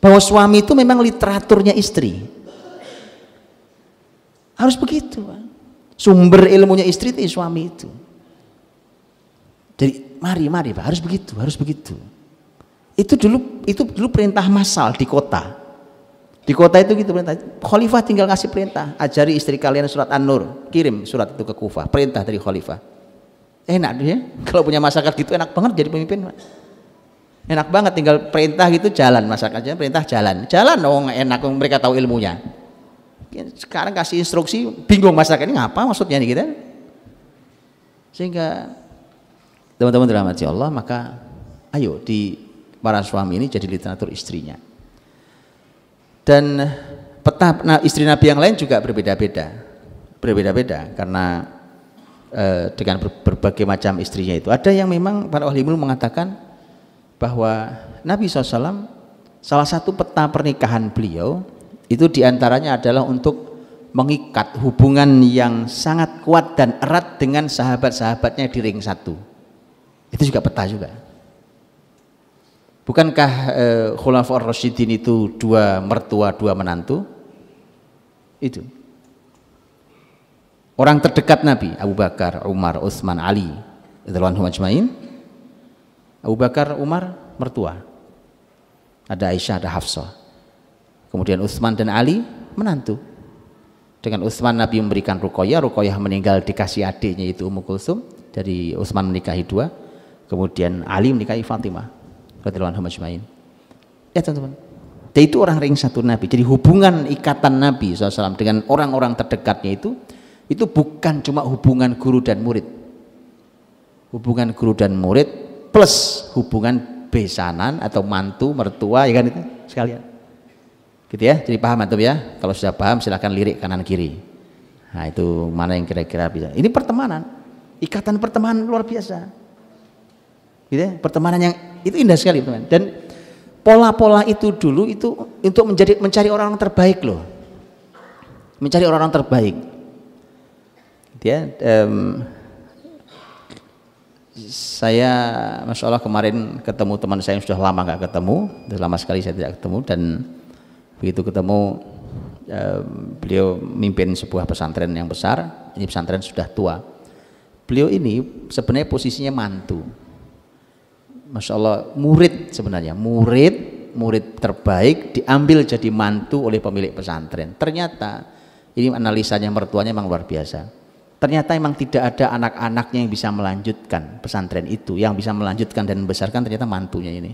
bahwa suami itu memang literaturnya istri harus begitu sumber ilmunya istri itu ya suami itu jadi Mari, mari Pak, harus begitu, harus begitu. Itu dulu itu dulu perintah massal di kota. Di kota itu gitu perintah. Khalifah tinggal ngasih perintah, ajari istri kalian surat An-Nur, kirim surat itu ke Kufah, perintah dari khalifah. Enak dia. <laughs> Kalau punya masyarakat gitu enak banget jadi pemimpin. Pak. Enak banget tinggal perintah gitu jalan masyarakatnya, perintah jalan. Jalan dong oh, enak mereka tahu ilmunya. Sekarang kasih instruksi bingung masyarakat ini ngapa maksudnya nih kita. Gitu. Sehingga teman-teman dirahmati Allah maka ayo di para suami ini jadi literatur istrinya dan peta nah, istri Nabi yang lain juga berbeda-beda berbeda-beda karena eh, dengan berbagai macam istrinya itu ada yang memang para ahli ilmu mengatakan bahwa Nabi SAW salah satu peta pernikahan beliau itu diantaranya adalah untuk mengikat hubungan yang sangat kuat dan erat dengan sahabat-sahabatnya di ring satu itu juga peta juga. Bukankah eh, Khulafaur Rasyidin itu dua mertua, dua menantu? Itu. Orang terdekat Nabi, Abu Bakar, Umar, Utsman, Ali, ajmain. Abu Bakar, Umar, mertua. Ada Aisyah, ada Hafsah. Kemudian Utsman dan Ali, menantu. Dengan Utsman Nabi memberikan Ruqayyah, Ruqayyah meninggal dikasih adiknya itu Ummu Kulsum dari Utsman menikahi dua. Kemudian Ali menikahi Fatimah radhiyallahu anhu majmain. Ya teman-teman. dia itu orang ring satu Nabi. Jadi hubungan ikatan Nabi SAW dengan orang-orang terdekatnya itu itu bukan cuma hubungan guru dan murid. Hubungan guru dan murid plus hubungan besanan atau mantu, mertua ya kan itu sekalian. Gitu ya. Jadi paham antum ya? Kalau sudah paham silahkan lirik kanan kiri. Nah, itu mana yang kira-kira bisa. Ini pertemanan. Ikatan pertemanan luar biasa Gitu ya? Pertemanan yang itu indah sekali, teman. Dan pola-pola itu dulu itu untuk menjadi mencari orang-orang terbaik loh. Mencari orang-orang terbaik. Gitu ya. Um, saya Masya Allah kemarin ketemu teman saya yang sudah lama nggak ketemu sudah lama sekali saya tidak ketemu dan begitu ketemu beliau mimpin sebuah pesantren yang besar ini pesantren sudah tua beliau ini sebenarnya posisinya mantu Masya Allah murid sebenarnya murid murid terbaik diambil jadi mantu oleh pemilik pesantren ternyata ini analisanya mertuanya memang luar biasa ternyata memang tidak ada anak-anaknya yang bisa melanjutkan pesantren itu yang bisa melanjutkan dan membesarkan ternyata mantunya ini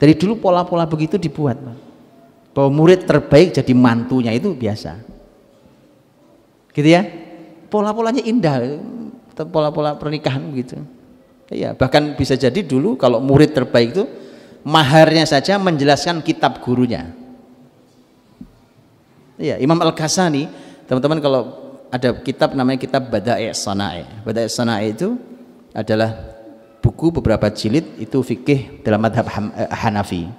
dari dulu pola-pola begitu dibuat bahwa murid terbaik jadi mantunya itu biasa gitu ya pola-polanya indah pola-pola pernikahan begitu Iya, bahkan bisa jadi dulu kalau murid terbaik itu maharnya saja menjelaskan kitab gurunya. Iya, Imam Al-Ghazali, teman-teman kalau ada kitab namanya kitab Bada'i' Sana'i. Bada'i' Sana'i itu adalah buku beberapa jilid itu fikih dalam madhab eh, Hanafi.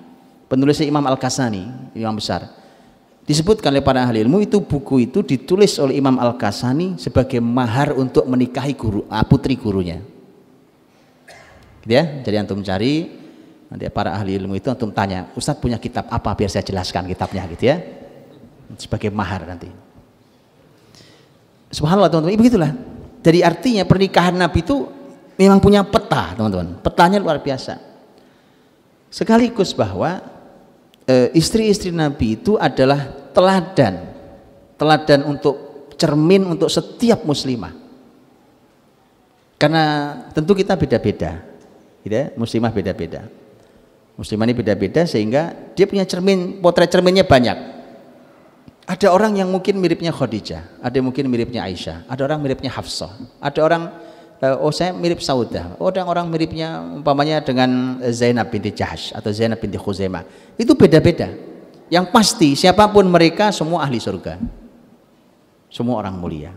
Penulisnya Imam Al-Ghazali, imam besar. Disebutkan oleh para ahli ilmu itu buku itu ditulis oleh Imam Al-Ghazali sebagai mahar untuk menikahi guru, ah, putri gurunya. Gitu ya. Jadi antum cari nanti para ahli ilmu itu antum tanya, ustadz punya kitab apa biar saya jelaskan kitabnya?" gitu ya. Sebagai mahar nanti. Subhanallah teman-teman, iya, begitulah. Jadi artinya pernikahan Nabi itu memang punya peta, teman-teman. Petanya luar biasa. Sekaligus bahwa eh, istri-istri e, Nabi itu adalah teladan. Teladan untuk cermin untuk setiap muslimah. Karena tentu kita beda-beda. Gitu ya? Muslimah beda-beda. Muslimah ini beda-beda sehingga dia punya cermin, potret cerminnya banyak. Ada orang yang mungkin miripnya Khadijah, ada yang mungkin miripnya Aisyah, ada orang miripnya Hafsah, ada orang eh, oh saya mirip Saudah, oh, ada orang miripnya umpamanya dengan Zainab binti Jahash atau Zainab binti Khuzaimah. Itu beda-beda. Yang pasti siapapun mereka semua ahli surga. Semua orang mulia.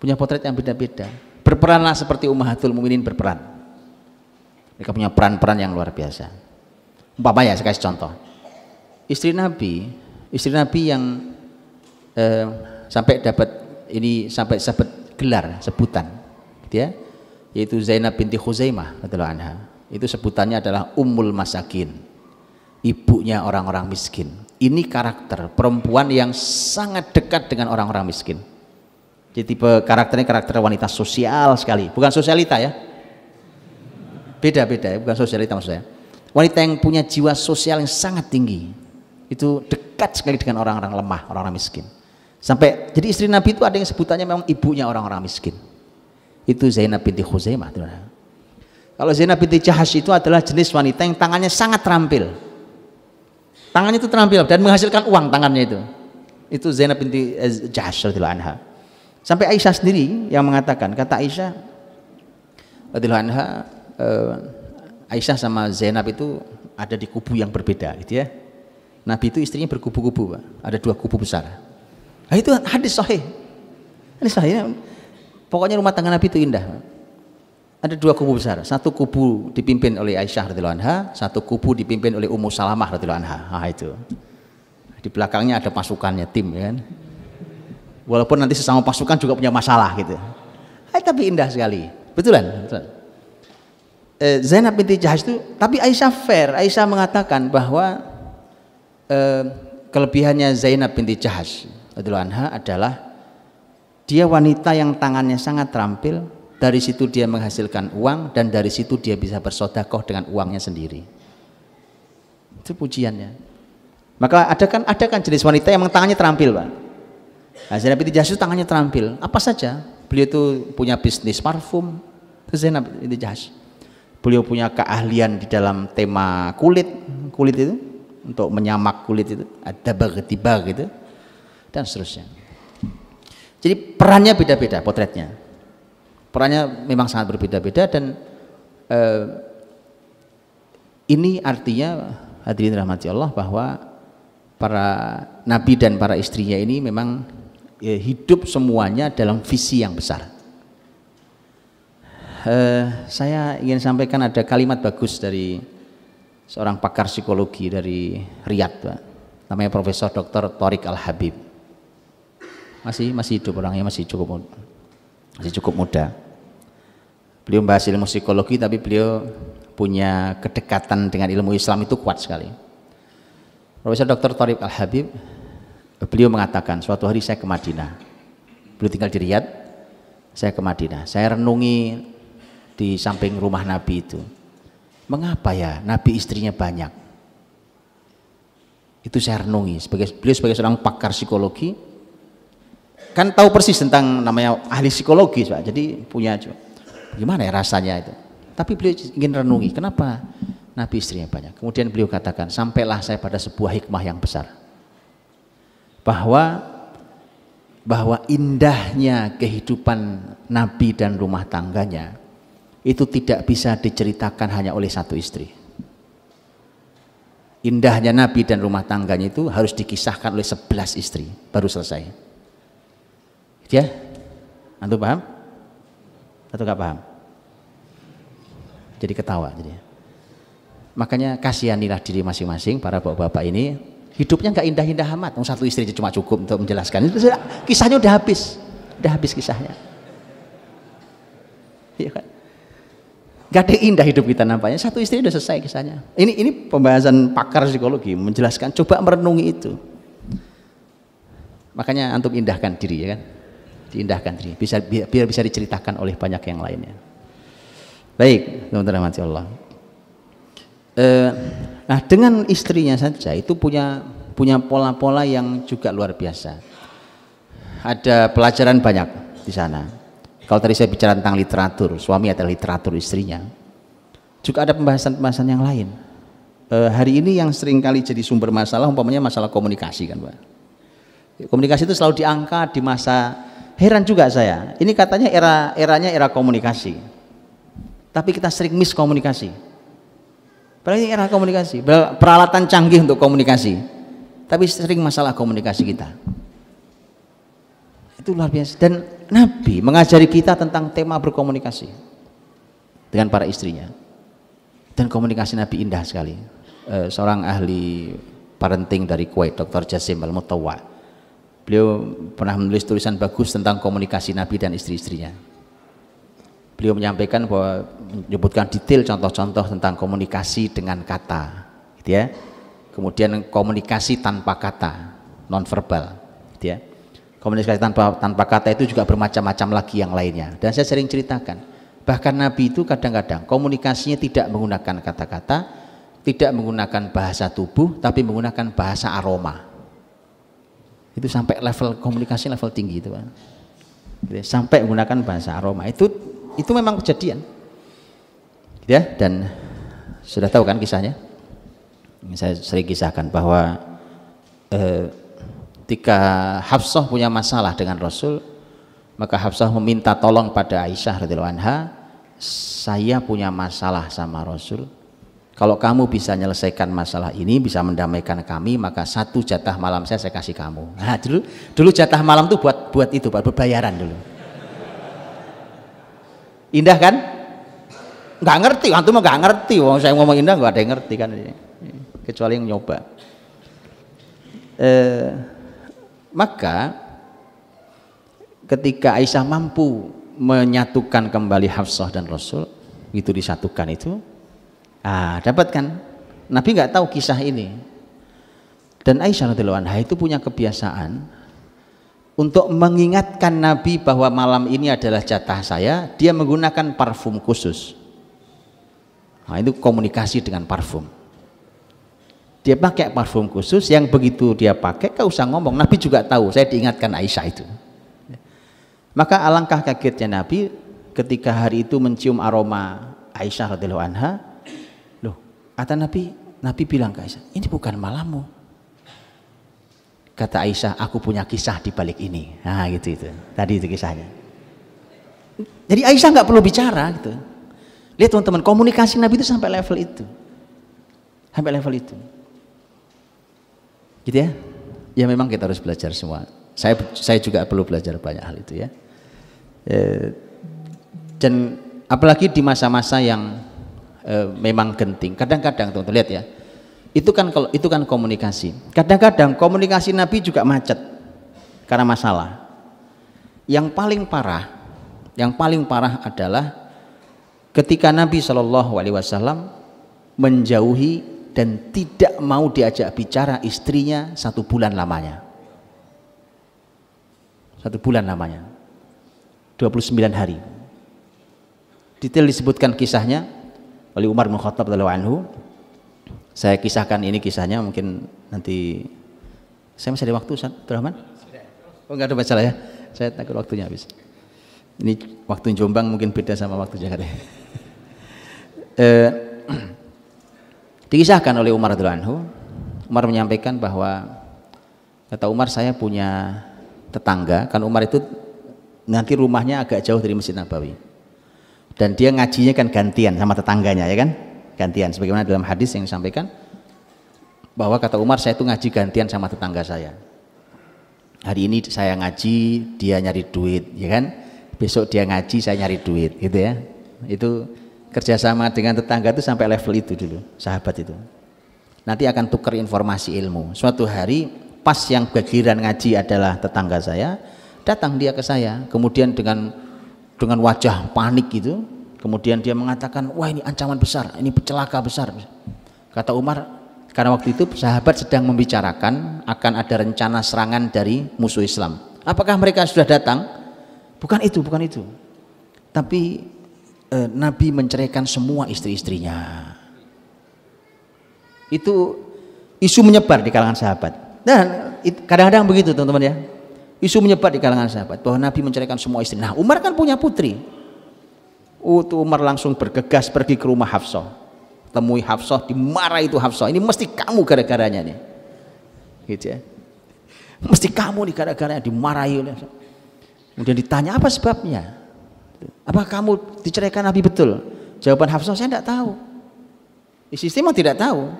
Punya potret yang beda-beda. Berperanlah seperti Ummahatul Muminin berperan. Mereka punya peran-peran yang luar biasa. Umpamanya saya kasih contoh. Istri Nabi, istri Nabi yang eh, sampai dapat ini sampai dapat gelar sebutan, gitu ya, yaitu Zainab binti Khuzaimah anha. Itu sebutannya adalah Ummul Masakin, ibunya orang-orang miskin. Ini karakter perempuan yang sangat dekat dengan orang-orang miskin. Jadi tipe karakternya karakter wanita sosial sekali, bukan sosialita ya, Beda-beda bukan sosialita maksud saya. Wanita yang punya jiwa sosial yang sangat tinggi itu dekat sekali dengan orang-orang lemah, orang-orang miskin. Sampai jadi istri Nabi itu ada yang sebutannya memang ibunya orang-orang miskin. Itu Zainab binti Khuzaimah. Kalau Zainab binti Jahash itu adalah jenis wanita yang tangannya sangat terampil. Tangannya itu terampil dan menghasilkan uang tangannya itu. Itu Zainab binti eh, Jahash anha. Sampai Aisyah sendiri yang mengatakan, kata Aisyah anha, uh, Aisyah sama Zainab itu ada di kubu yang berbeda gitu ya. Nabi itu istrinya berkubu-kubu, Ada dua kubu besar. Nah, itu hadis sahih. Hadis sahih. Ya. Pokoknya rumah tangga Nabi itu indah. Ada dua kubu besar. Satu kubu dipimpin oleh Aisyah radhiyallahu anha, satu kubu dipimpin oleh Ummu Salamah radhiyallahu anha. Ah itu. Di belakangnya ada pasukannya tim ya kan. Walaupun nanti sesama pasukan juga punya masalah gitu. Ay, eh, tapi indah sekali. Betulan? Betulan. Eh, Zainab binti Jahash itu tapi Aisyah fair Aisyah mengatakan bahwa eh, kelebihannya Zainab binti Jahash anha adalah dia wanita yang tangannya sangat terampil dari situ dia menghasilkan uang dan dari situ dia bisa bersodakoh dengan uangnya sendiri itu pujiannya maka ada kan ada kan jenis wanita yang tangannya terampil pak nah, Zainab binti Jahash itu tangannya terampil apa saja beliau itu punya bisnis parfum itu Zainab binti Jahash beliau punya keahlian di dalam tema kulit kulit itu untuk menyamak kulit itu ada bagetiba gitu dan seterusnya jadi perannya beda-beda potretnya perannya memang sangat berbeda-beda dan eh, ini artinya hadirin rahmati Allah bahwa para nabi dan para istrinya ini memang ya, hidup semuanya dalam visi yang besar eh, saya ingin sampaikan ada kalimat bagus dari seorang pakar psikologi dari Riyadh, Pak. Namanya Profesor Dr. Torik Al Habib. Masih masih hidup orangnya masih cukup masih cukup muda. Beliau membahas ilmu psikologi tapi beliau punya kedekatan dengan ilmu Islam itu kuat sekali. Profesor Dr. Torik Al Habib beliau mengatakan suatu hari saya ke Madinah. Beliau tinggal di Riyadh, saya ke Madinah. Saya renungi di samping rumah Nabi itu. Mengapa ya Nabi istrinya banyak? Itu saya renungi. Sebagai, beliau sebagai seorang pakar psikologi, kan tahu persis tentang namanya ahli psikologi, Pak. jadi punya gimana ya rasanya itu. Tapi beliau ingin renungi, kenapa Nabi istrinya banyak. Kemudian beliau katakan, sampailah saya pada sebuah hikmah yang besar. Bahwa bahwa indahnya kehidupan Nabi dan rumah tangganya itu tidak bisa diceritakan hanya oleh satu istri. Indahnya Nabi dan rumah tangganya itu harus dikisahkan oleh sebelas istri baru selesai. Gitu ya, antum paham? Atau gak paham? Jadi ketawa. Jadi. Makanya kasihanilah diri masing-masing para bapak-bapak ini. Hidupnya nggak indah-indah amat. Satu istri cuma cukup untuk menjelaskan. Kisahnya udah habis, udah habis kisahnya. Iya kan? Gak ada indah hidup kita nampaknya. Satu istri udah selesai kisahnya. Ini ini pembahasan pakar psikologi menjelaskan. Coba merenungi itu. Makanya antum indahkan diri ya kan. Diindahkan diri. Bisa biar, biar bisa diceritakan oleh banyak yang lainnya. Baik, teman-teman Allah. Eh, nah dengan istrinya saja itu punya punya pola-pola yang juga luar biasa. Ada pelajaran banyak di sana kalau tadi saya bicara tentang literatur, suami adalah literatur istrinya. Juga ada pembahasan-pembahasan yang lain. E, hari ini yang sering kali jadi sumber masalah, umpamanya masalah komunikasi kan Pak. Komunikasi itu selalu diangkat di masa heran juga saya. Ini katanya era eranya era komunikasi. Tapi kita sering miskomunikasi. Berarti era komunikasi, peralatan canggih untuk komunikasi. Tapi sering masalah komunikasi kita itu luar biasa dan Nabi mengajari kita tentang tema berkomunikasi dengan para istrinya dan komunikasi Nabi indah sekali e, seorang ahli parenting dari Kuwait Dr. Jasim al Mutawa beliau pernah menulis tulisan bagus tentang komunikasi Nabi dan istri-istrinya beliau menyampaikan bahwa menyebutkan detail contoh-contoh tentang komunikasi dengan kata gitu ya kemudian komunikasi tanpa kata non verbal gitu ya Komunikasi tanpa tanpa kata itu juga bermacam-macam lagi yang lainnya. Dan saya sering ceritakan, bahkan Nabi itu kadang-kadang komunikasinya tidak menggunakan kata-kata, tidak menggunakan bahasa tubuh, tapi menggunakan bahasa aroma. Itu sampai level komunikasi level tinggi itu, Jadi, Sampai menggunakan bahasa aroma. Itu itu memang kejadian. Gitu ya, dan sudah tahu kan kisahnya? Saya sering kisahkan bahwa eh, ketika Hafsah punya masalah dengan Rasul maka Hafsah meminta tolong pada Aisyah radhiyallahu anha saya punya masalah sama Rasul kalau kamu bisa menyelesaikan masalah ini, bisa mendamaikan kami, maka satu jatah malam saya saya kasih kamu. Nah, dulu dulu jatah malam tuh buat buat itu, buat berbayaran dulu. Indah kan? Nggak ngerti, antum nggak ngerti. Wong saya ngomong indah nggak ada yang ngerti kan, kecuali yang nyoba. Eh, maka ketika Aisyah mampu menyatukan kembali Hafsah dan Rasul, itu disatukan itu, ah dapat kan? Nabi nggak tahu kisah ini. Dan Aisyah radhiyallahu anha itu punya kebiasaan untuk mengingatkan Nabi bahwa malam ini adalah jatah saya, dia menggunakan parfum khusus. Nah, itu komunikasi dengan parfum dia pakai parfum khusus yang begitu dia pakai kau usah ngomong Nabi juga tahu saya diingatkan Aisyah itu maka alangkah kagetnya Nabi ketika hari itu mencium aroma Aisyah radhiyallahu anha loh kata Nabi Nabi bilang ke Aisyah ini bukan malammu kata Aisyah aku punya kisah di balik ini nah gitu itu tadi itu kisahnya jadi Aisyah nggak perlu bicara gitu lihat teman-teman komunikasi Nabi itu sampai level itu sampai level itu Gitu ya? Ya memang kita harus belajar semua. Saya saya juga perlu belajar banyak hal itu ya. E, dan apalagi di masa-masa yang e, memang genting. Kadang-kadang tuh lihat ya. Itu kan kalau itu kan komunikasi. Kadang-kadang komunikasi Nabi juga macet karena masalah. Yang paling parah, yang paling parah adalah ketika Nabi Shallallahu Alaihi Wasallam menjauhi dan tidak mau diajak bicara istrinya satu bulan lamanya. Satu bulan lamanya. 29 hari. Detail disebutkan kisahnya oleh Umar bin Khattab anhu. Saya kisahkan ini kisahnya mungkin nanti saya masih ada waktu Ustaz Rahman? Oh enggak ada masalah ya. Saya takut waktunya habis. Ini waktu Jombang mungkin beda sama waktu Jakarta. <laughs> eh <clears throat> Dikisahkan oleh Umar Anhu, Umar menyampaikan bahwa kata Umar saya punya tetangga, kan Umar itu nanti rumahnya agak jauh dari Masjid Nabawi. Dan dia ngajinya kan gantian sama tetangganya ya kan? Gantian sebagaimana dalam hadis yang disampaikan bahwa kata Umar saya itu ngaji gantian sama tetangga saya. Hari ini saya ngaji, dia nyari duit, ya kan? Besok dia ngaji, saya nyari duit, gitu ya. Itu kerjasama dengan tetangga itu sampai level itu dulu sahabat itu nanti akan tukar informasi ilmu suatu hari pas yang giliran ngaji adalah tetangga saya datang dia ke saya kemudian dengan dengan wajah panik gitu kemudian dia mengatakan wah ini ancaman besar ini celaka besar kata Umar karena waktu itu sahabat sedang membicarakan akan ada rencana serangan dari musuh Islam apakah mereka sudah datang bukan itu bukan itu tapi eh, Nabi menceraikan semua istri-istrinya. Itu isu menyebar di kalangan sahabat. Dan kadang-kadang begitu teman-teman ya. Isu menyebar di kalangan sahabat bahwa Nabi menceraikan semua istri. Nah, Umar kan punya putri. Utu Umar langsung bergegas pergi ke rumah Hafsah. Temui Hafsah, dimarah itu Hafsah. Ini mesti kamu gara-garanya nih. Gitu ya. Mesti kamu nih gara-garanya dimarahi oleh Kemudian ditanya apa sebabnya? Apa kamu diceraikan Nabi betul? Jawaban Hafsah saya tidak tahu. Istri memang tidak tahu.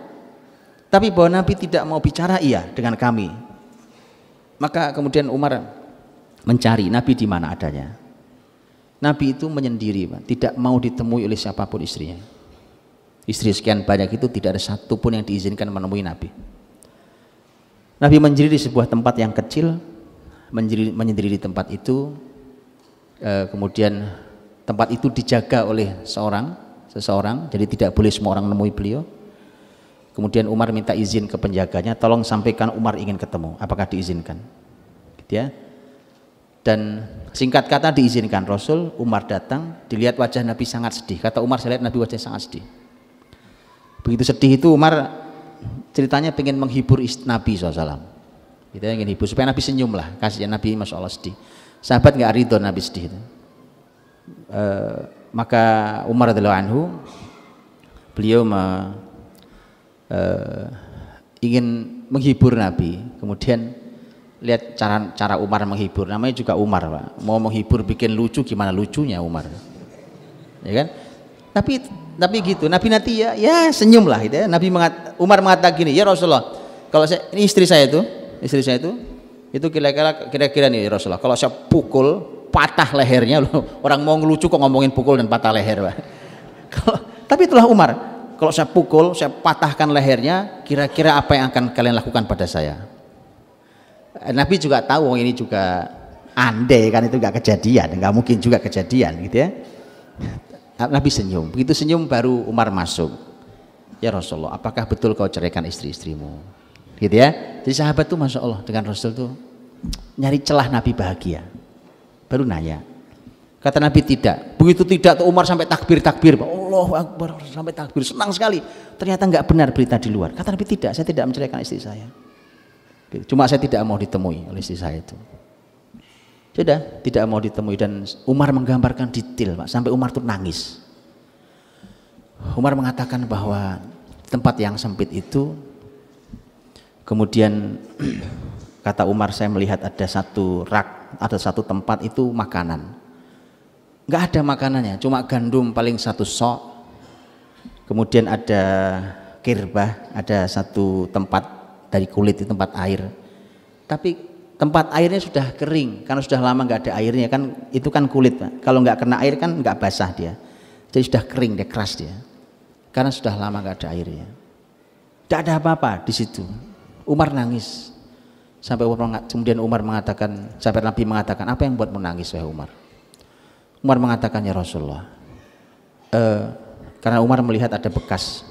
Tapi bahwa Nabi tidak mau bicara iya dengan kami. Maka kemudian Umar mencari Nabi di mana adanya. Nabi itu menyendiri, tidak mau ditemui oleh siapapun istrinya. Istri sekian banyak itu tidak ada satupun yang diizinkan menemui Nabi. Nabi menjadi di sebuah tempat yang kecil, menjadi, menyendiri di tempat itu, Eh, kemudian tempat itu dijaga oleh seorang seseorang jadi tidak boleh semua orang menemui beliau kemudian Umar minta izin ke penjaganya tolong sampaikan Umar ingin ketemu apakah diizinkan gitu ya dan singkat kata diizinkan Rasul Umar datang dilihat wajah Nabi sangat sedih kata Umar saya lihat Nabi wajahnya sangat sedih begitu sedih itu Umar ceritanya pengen menghibur Nabi SAW kita gitu ya, ingin hibur supaya Nabi senyum lah kasihan Nabi Masya Allah sedih sahabat nggak ridho Nabi sedih itu. E, maka Umar adalah anhu beliau me, e, ingin menghibur Nabi. Kemudian lihat cara cara Umar menghibur. Namanya juga Umar, Pak. Mau menghibur bikin lucu gimana lucunya Umar. Ya kan? Tapi tapi gitu. Nabi nanti ya ya lah gitu ya. Nabi mengat, Umar mengatakan gini, "Ya Rasulullah, kalau saya ini istri saya itu, istri saya itu itu kira-kira kira-kira nih Rasulullah kalau saya pukul patah lehernya loh orang mau ngelucu kok ngomongin pukul dan patah leher <laughs> kalau tapi itulah Umar kalau saya pukul saya patahkan lehernya kira-kira apa yang akan kalian lakukan pada saya eh, Nabi juga tahu ini juga andai kan itu nggak kejadian nggak mungkin juga kejadian gitu ya <laughs> Nabi senyum begitu senyum baru Umar masuk ya Rasulullah apakah betul kau ceraikan istri-istrimu gitu ya jadi sahabat tuh masya Allah dengan Rasul tuh nyari celah Nabi bahagia baru nanya kata Nabi tidak begitu tidak tuh Umar sampai takbir takbir Allah Akbar sampai takbir senang sekali ternyata nggak benar berita di luar kata Nabi tidak saya tidak menceraikan istri saya gitu. cuma saya tidak mau ditemui oleh istri saya itu sudah tidak mau ditemui dan Umar menggambarkan detail Pak sampai Umar tuh nangis Umar mengatakan bahwa tempat yang sempit itu Kemudian <clears throat> kata Umar saya melihat ada satu rak, ada satu tempat itu makanan. Nggak ada makanannya, cuma gandum paling satu sok. Kemudian ada kirbah, ada satu tempat dari kulit di tempat air. Tapi tempat airnya sudah kering karena sudah lama nggak ada airnya kan itu kan kulit kalau nggak kena air kan nggak basah dia jadi sudah kering dia keras dia karena sudah lama nggak ada airnya tidak ada apa-apa di situ Umar nangis. Sampai Umar, kemudian Umar mengatakan, sampai Nabi mengatakan, apa yang buat menangis wahai Umar? Umar mengatakan ya Rasulullah, e, karena Umar melihat ada bekas,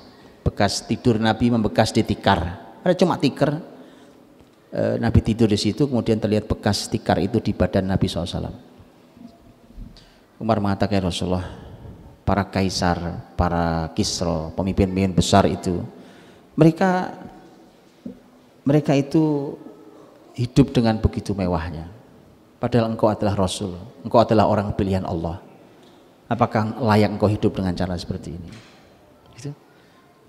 bekas tidur Nabi membekas di tikar. Ada cuma tikar, e, Nabi tidur di situ, kemudian terlihat bekas tikar itu di badan Nabi SAW. Umar mengatakan ya Rasulullah, para kaisar, para kisro, pemimpin-pemimpin besar itu, mereka mereka itu hidup dengan begitu mewahnya. Padahal engkau adalah Rasul, engkau adalah orang pilihan Allah. Apakah layak engkau hidup dengan cara seperti ini? Gitu.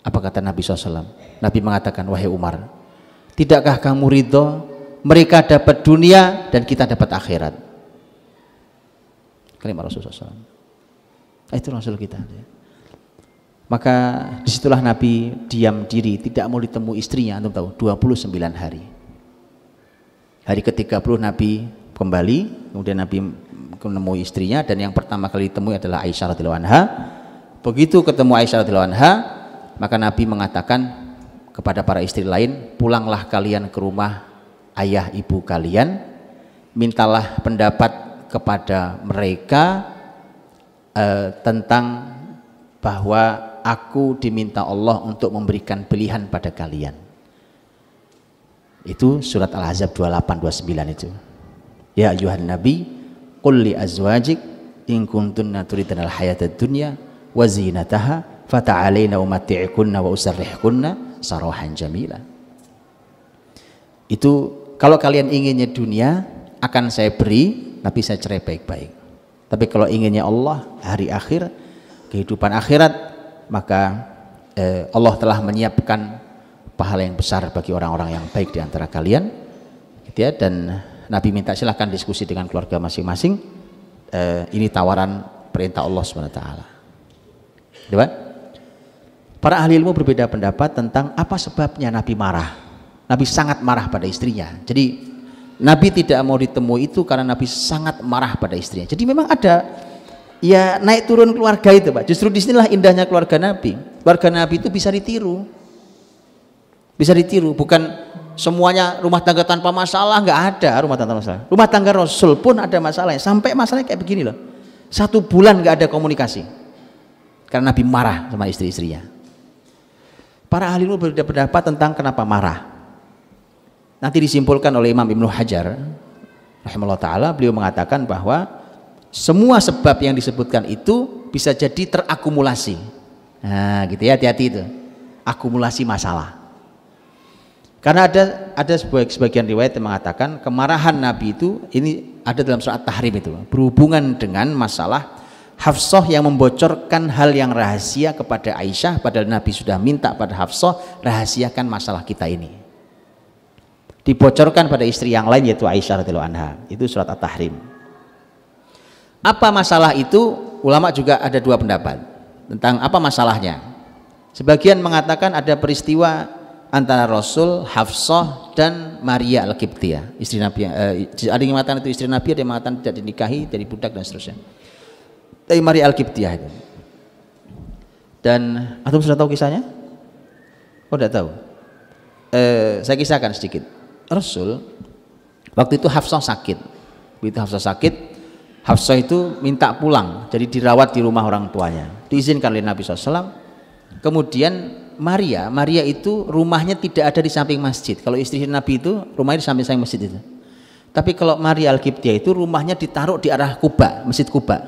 Apa kata Nabi SAW? Nabi mengatakan, wahai Umar, tidakkah kamu ridho mereka dapat dunia dan kita dapat akhirat? Kalimat Rasul SAW. Itu Rasul kita. Maka disitulah Nabi diam diri, tidak mau ditemu istrinya, antum tahu, 29 hari. Hari ke-30 Nabi kembali, kemudian Nabi menemui istrinya dan yang pertama kali ditemui adalah Aisyah radhiyallahu anha. Begitu ketemu Aisyah radhiyallahu anha, maka Nabi mengatakan kepada para istri lain, "Pulanglah kalian ke rumah ayah ibu kalian, mintalah pendapat kepada mereka eh, tentang bahwa aku diminta Allah untuk memberikan pilihan pada kalian. Itu surat Al-Ahzab 28 29 itu. Ya ayuhan nabi qul li azwajik in kuntunna turidna al-hayata dunya wa zinataha fata'alaina umatti'ikunna wa usarrihkunna sarahan jamila. Itu kalau kalian inginnya dunia akan saya beri tapi saya cerai baik-baik. Tapi kalau inginnya Allah hari akhir kehidupan akhirat maka eh, Allah telah menyiapkan pahala yang besar bagi orang-orang yang baik di antara kalian gitu ya dan Nabi minta silahkan diskusi dengan keluarga masing-masing eh, ini tawaran perintah Allah SWT gitu para ahli ilmu berbeda pendapat tentang apa sebabnya Nabi marah Nabi sangat marah pada istrinya jadi Nabi tidak mau ditemui itu karena Nabi sangat marah pada istrinya jadi memang ada ya naik turun keluarga itu Pak. Justru disinilah indahnya keluarga Nabi. Keluarga Nabi itu bisa ditiru. Bisa ditiru, bukan semuanya rumah tangga tanpa masalah nggak ada rumah tangga tanpa masalah. Rumah tangga Rasul pun ada masalah. Sampai masalahnya kayak begini loh. Satu bulan nggak ada komunikasi karena Nabi marah sama istri-istrinya. Para ahli ilmu berbeda pendapat tentang kenapa marah. Nanti disimpulkan oleh Imam Ibnu Hajar rahimahullah taala beliau mengatakan bahwa semua sebab yang disebutkan itu bisa jadi terakumulasi. Nah, gitu ya, hati-hati itu. Akumulasi masalah. Karena ada ada sebagian riwayat yang mengatakan kemarahan Nabi itu ini ada dalam surat tahrim itu berhubungan dengan masalah Hafsah yang membocorkan hal yang rahasia kepada Aisyah padahal Nabi sudah minta pada Hafsah rahasiakan masalah kita ini. Dibocorkan pada istri yang lain yaitu Aisyah radhiyallahu anha. Itu surat At-Tahrim. Apa masalah itu? Ulama juga ada dua pendapat tentang apa masalahnya. Sebagian mengatakan ada peristiwa antara Rasul, Hafsah dan Maria Al-Qibtiyah, istri Nabi. Eh, ada yang mengatakan itu istri Nabi, ada yang mengatakan tidak dinikahi dari budak dan seterusnya. Tapi Maria al itu. Dan atau sudah tahu kisahnya? Oh, tidak tahu. Eh, saya kisahkan sedikit. Rasul waktu itu Hafsah sakit. Begitu Hafsah sakit, Hafsah itu minta pulang, jadi dirawat di rumah orang tuanya. Diizinkan oleh Nabi SAW. Kemudian Maria, Maria itu rumahnya tidak ada di samping masjid. Kalau istri Nabi itu rumahnya di samping samping masjid itu. Tapi kalau Maria Al-Qibtiyah itu rumahnya ditaruh di arah Kuba, Masjid Kuba.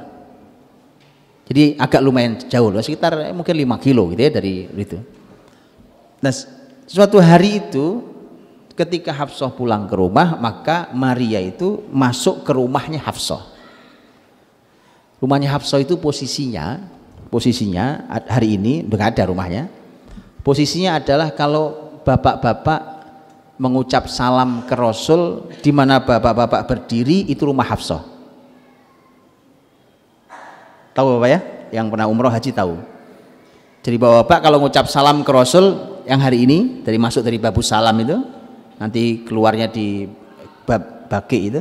Jadi agak lumayan jauh, sekitar eh, mungkin 5 kilo gitu ya dari itu. Nah, suatu hari itu ketika Hafsah pulang ke rumah, maka Maria itu masuk ke rumahnya Hafsah Rumahnya Hafsa itu posisinya, posisinya hari ini enggak ada rumahnya. Posisinya adalah kalau bapak-bapak mengucap salam ke Rasul di mana bapak-bapak berdiri itu rumah Hafsa Tahu Bapak ya? Yang pernah umroh haji tahu. Jadi Bapak-bapak kalau mengucap salam ke Rasul yang hari ini dari masuk dari babu salam itu nanti keluarnya di bab bagi itu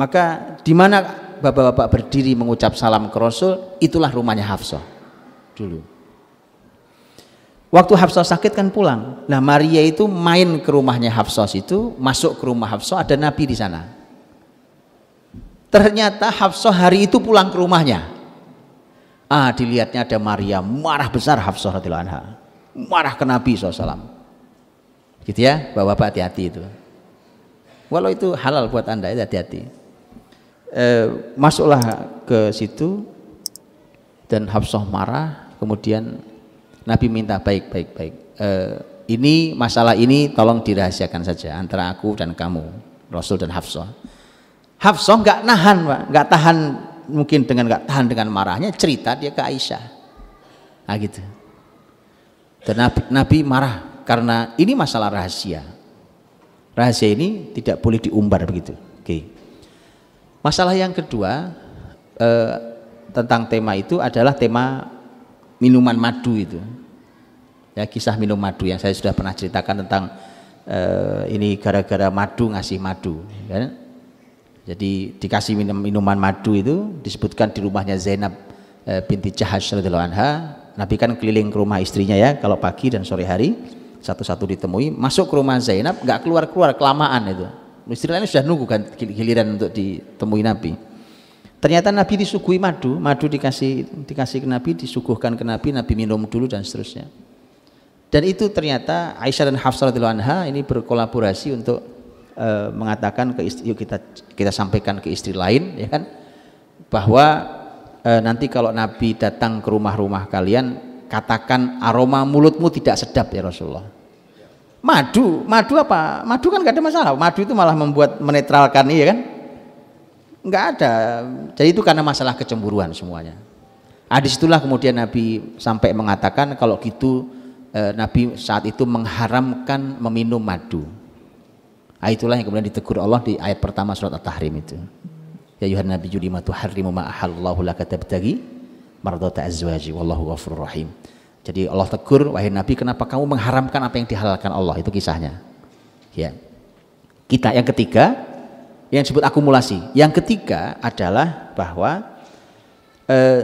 maka di mana bapak-bapak berdiri mengucap salam ke Rasul, itulah rumahnya Hafsah dulu. Waktu Hafsah sakit kan pulang. Nah Maria itu main ke rumahnya Hafsah itu, masuk ke rumah Hafsah ada Nabi di sana. Ternyata Hafsah hari itu pulang ke rumahnya. Ah dilihatnya ada Maria marah besar Hafsah radhiyallahu anha. Marah ke Nabi SAW. Gitu ya, bapak-bapak hati-hati itu. Walau itu halal buat anda, hati-hati eh, masuklah ke situ dan Hafsah marah kemudian Nabi minta baik baik baik eh, ini masalah ini tolong dirahasiakan saja antara aku dan kamu Rasul dan Hafsah Hafsah nggak nahan pak nggak tahan mungkin dengan nggak tahan dengan marahnya cerita dia ke Aisyah ah gitu dan Nabi, Nabi marah karena ini masalah rahasia rahasia ini tidak boleh diumbar begitu oke okay. Masalah yang kedua eh, tentang tema itu adalah tema minuman madu itu. Ya kisah minum madu yang saya sudah pernah ceritakan tentang eh, ini gara-gara madu ngasih madu. Ya. Jadi dikasih minum minuman madu itu disebutkan di rumahnya Zainab eh, binti Jahash anha. Nabi kan keliling ke rumah istrinya ya kalau pagi dan sore hari satu-satu ditemui masuk ke rumah Zainab nggak keluar keluar kelamaan itu Istri lain sudah nunggu kan giliran untuk ditemui Nabi. Ternyata Nabi disuguhi madu, madu dikasih dikasih ke Nabi, disuguhkan ke Nabi, Nabi minum dulu dan seterusnya. Dan itu ternyata Aisyah dan Hafsah radhiyallahu anha ini berkolaborasi untuk e, mengatakan ke istri, yuk kita kita sampaikan ke istri lain ya kan bahwa e, nanti kalau Nabi datang ke rumah-rumah kalian katakan aroma mulutmu tidak sedap ya Rasulullah madu madu apa madu kan gak ada masalah madu itu malah membuat menetralkan iya kan Gak ada jadi itu karena masalah kecemburuan semuanya nah, disitulah kemudian Nabi sampai mengatakan kalau gitu eh, Nabi saat itu mengharamkan meminum madu nah, itulah yang kemudian ditegur Allah di ayat pertama surat At-Tahrim itu ya yuhan nabi lima tuharrimu ma ahallallahu kata mardata azwaji wallahu ghafurur rahim jadi Allah tegur, wahai Nabi, kenapa kamu mengharamkan apa yang dihalalkan Allah? Itu kisahnya. Ya. Kita yang ketiga, yang disebut akumulasi. Yang ketiga adalah bahwa eh,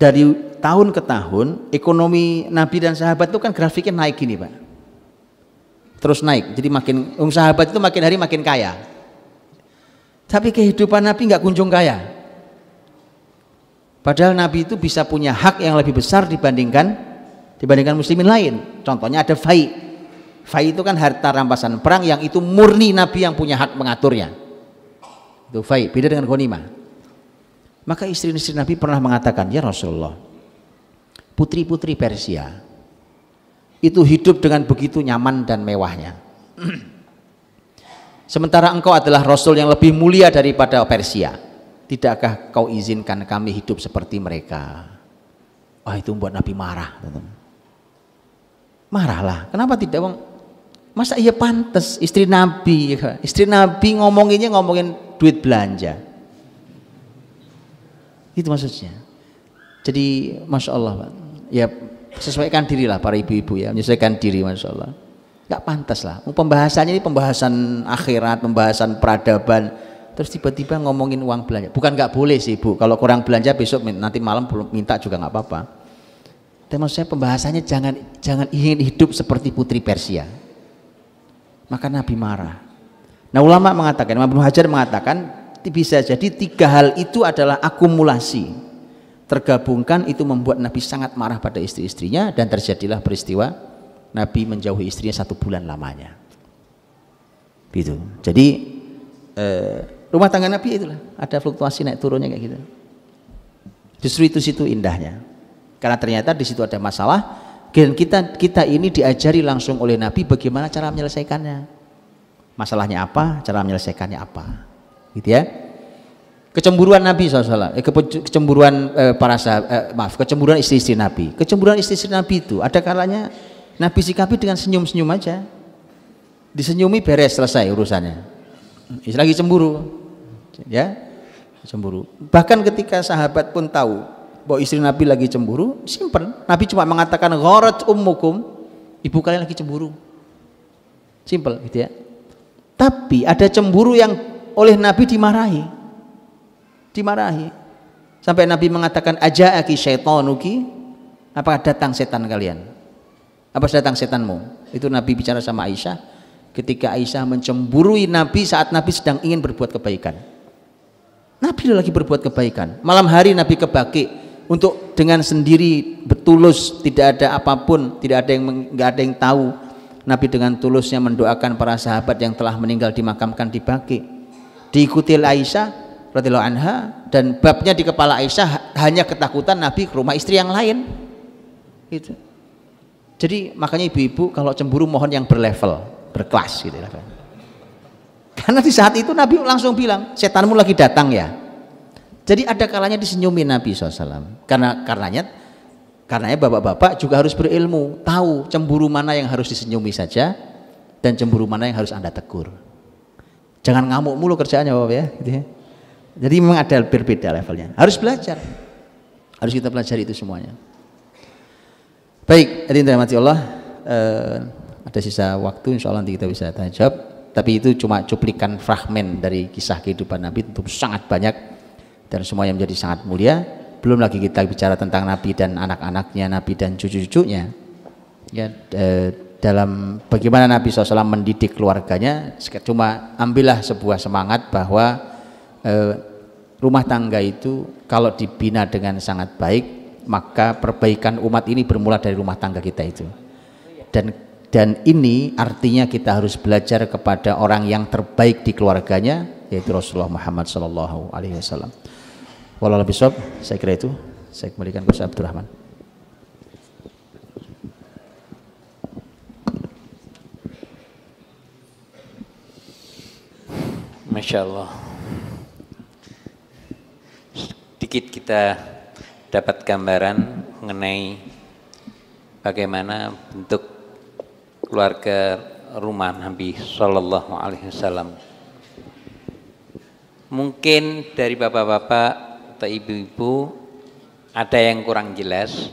dari tahun ke tahun ekonomi Nabi dan sahabat itu kan grafiknya naik gini, Pak. Terus naik. Jadi makin um sahabat itu makin hari makin kaya. Tapi kehidupan Nabi nggak kunjung kaya. Padahal Nabi itu bisa punya hak yang lebih besar dibandingkan dibandingkan muslimin lain. Contohnya ada fai. Fai itu kan harta rampasan perang yang itu murni Nabi yang punya hak mengaturnya. Itu fai, beda dengan ghanimah. Maka istri-istri Nabi pernah mengatakan, "Ya Rasulullah, putri-putri Persia itu hidup dengan begitu nyaman dan mewahnya." <clears throat> Sementara engkau adalah rasul yang lebih mulia daripada Persia Tidakkah kau izinkan kami hidup seperti mereka? Wah itu membuat Nabi marah. Marahlah. Kenapa tidak bang? Masa iya pantas istri Nabi, ya? istri Nabi ngomonginnya ngomongin duit belanja. Itu maksudnya. Jadi masya Allah, ya sesuaikan diri lah para ibu-ibu ya, menyesuaikan diri masya Allah. Gak pantas lah. Pembahasannya ini pembahasan akhirat, pembahasan peradaban, terus tiba-tiba ngomongin uang belanja bukan nggak boleh sih bu kalau kurang belanja besok nanti malam minta juga nggak apa-apa tapi saya pembahasannya jangan jangan ingin hidup seperti putri Persia maka Nabi marah nah ulama mengatakan Imam Hajar mengatakan bisa jadi tiga hal itu adalah akumulasi tergabungkan itu membuat Nabi sangat marah pada istri-istrinya dan terjadilah peristiwa Nabi menjauhi istrinya satu bulan lamanya gitu jadi eh, Rumah tangga Nabi itulah, ada fluktuasi naik turunnya kayak gitu. Justru itu situ indahnya. Karena ternyata di situ ada masalah dan kita kita ini diajari langsung oleh Nabi bagaimana cara menyelesaikannya. Masalahnya apa, cara menyelesaikannya apa. Gitu ya. Kecemburuan Nabi SAW, eh, kecemburuan eh, para sahabat, eh, maaf, kecemburuan istri-istri Nabi. Kecemburuan istri-istri Nabi itu ada kalanya Nabi sikapi dengan senyum-senyum aja. Disenyumi beres selesai urusannya. Lagi cemburu, ya cemburu bahkan ketika sahabat pun tahu bahwa istri Nabi lagi cemburu simpen Nabi cuma mengatakan ghorat ummukum ibu kalian lagi cemburu Simpel, gitu ya tapi ada cemburu yang oleh Nabi dimarahi dimarahi sampai Nabi mengatakan aja'aki syaitanuki apakah datang setan kalian apa datang setanmu itu Nabi bicara sama Aisyah ketika Aisyah mencemburui Nabi saat Nabi sedang ingin berbuat kebaikan Nabi lagi berbuat kebaikan. Malam hari Nabi kebaki untuk dengan sendiri betulus, tidak ada apapun, tidak ada yang nggak ada yang tahu. Nabi dengan tulusnya mendoakan para sahabat yang telah meninggal dimakamkan di Baki. Diikuti Aisyah radhiyallahu anha dan babnya di kepala Aisyah hanya ketakutan Nabi ke rumah istri yang lain. Gitu. Jadi makanya ibu-ibu kalau cemburu mohon yang berlevel, berkelas gitu ya, karena di saat itu Nabi langsung bilang, setanmu lagi datang ya. Jadi ada kalanya disenyumin Nabi SAW. Karena karenanya karenanya bapak-bapak juga harus berilmu, tahu cemburu mana yang harus disenyumi saja dan cemburu mana yang harus Anda tegur. Jangan ngamuk mulu kerjaannya Bapak ya, gitu ya, Jadi memang ada berbeda levelnya. Harus belajar. Harus kita pelajari itu semuanya. Baik, terima kasih Allah. Eh, ada sisa waktu insya Allah nanti kita bisa tanya jawab tapi itu cuma cuplikan fragmen dari kisah kehidupan Nabi tentu sangat banyak dan semuanya menjadi sangat mulia belum lagi kita bicara tentang Nabi dan anak-anaknya Nabi dan cucu-cucunya ya e, dalam bagaimana Nabi SAW mendidik keluarganya cuma ambillah sebuah semangat bahwa e, rumah tangga itu kalau dibina dengan sangat baik maka perbaikan umat ini bermula dari rumah tangga kita itu dan dan ini artinya kita harus belajar kepada orang yang terbaik di keluarganya yaitu Rasulullah Muhammad Sallallahu Alaihi Wasallam. Walau lebih sob, saya kira itu saya kembalikan ke Ustaz Abdurrahman. Masya Allah. Sedikit kita dapat gambaran mengenai bagaimana bentuk keluarga rumah Nabi Shallallahu Alaihi Wasallam. Mungkin dari bapak-bapak atau ibu-ibu ada yang kurang jelas.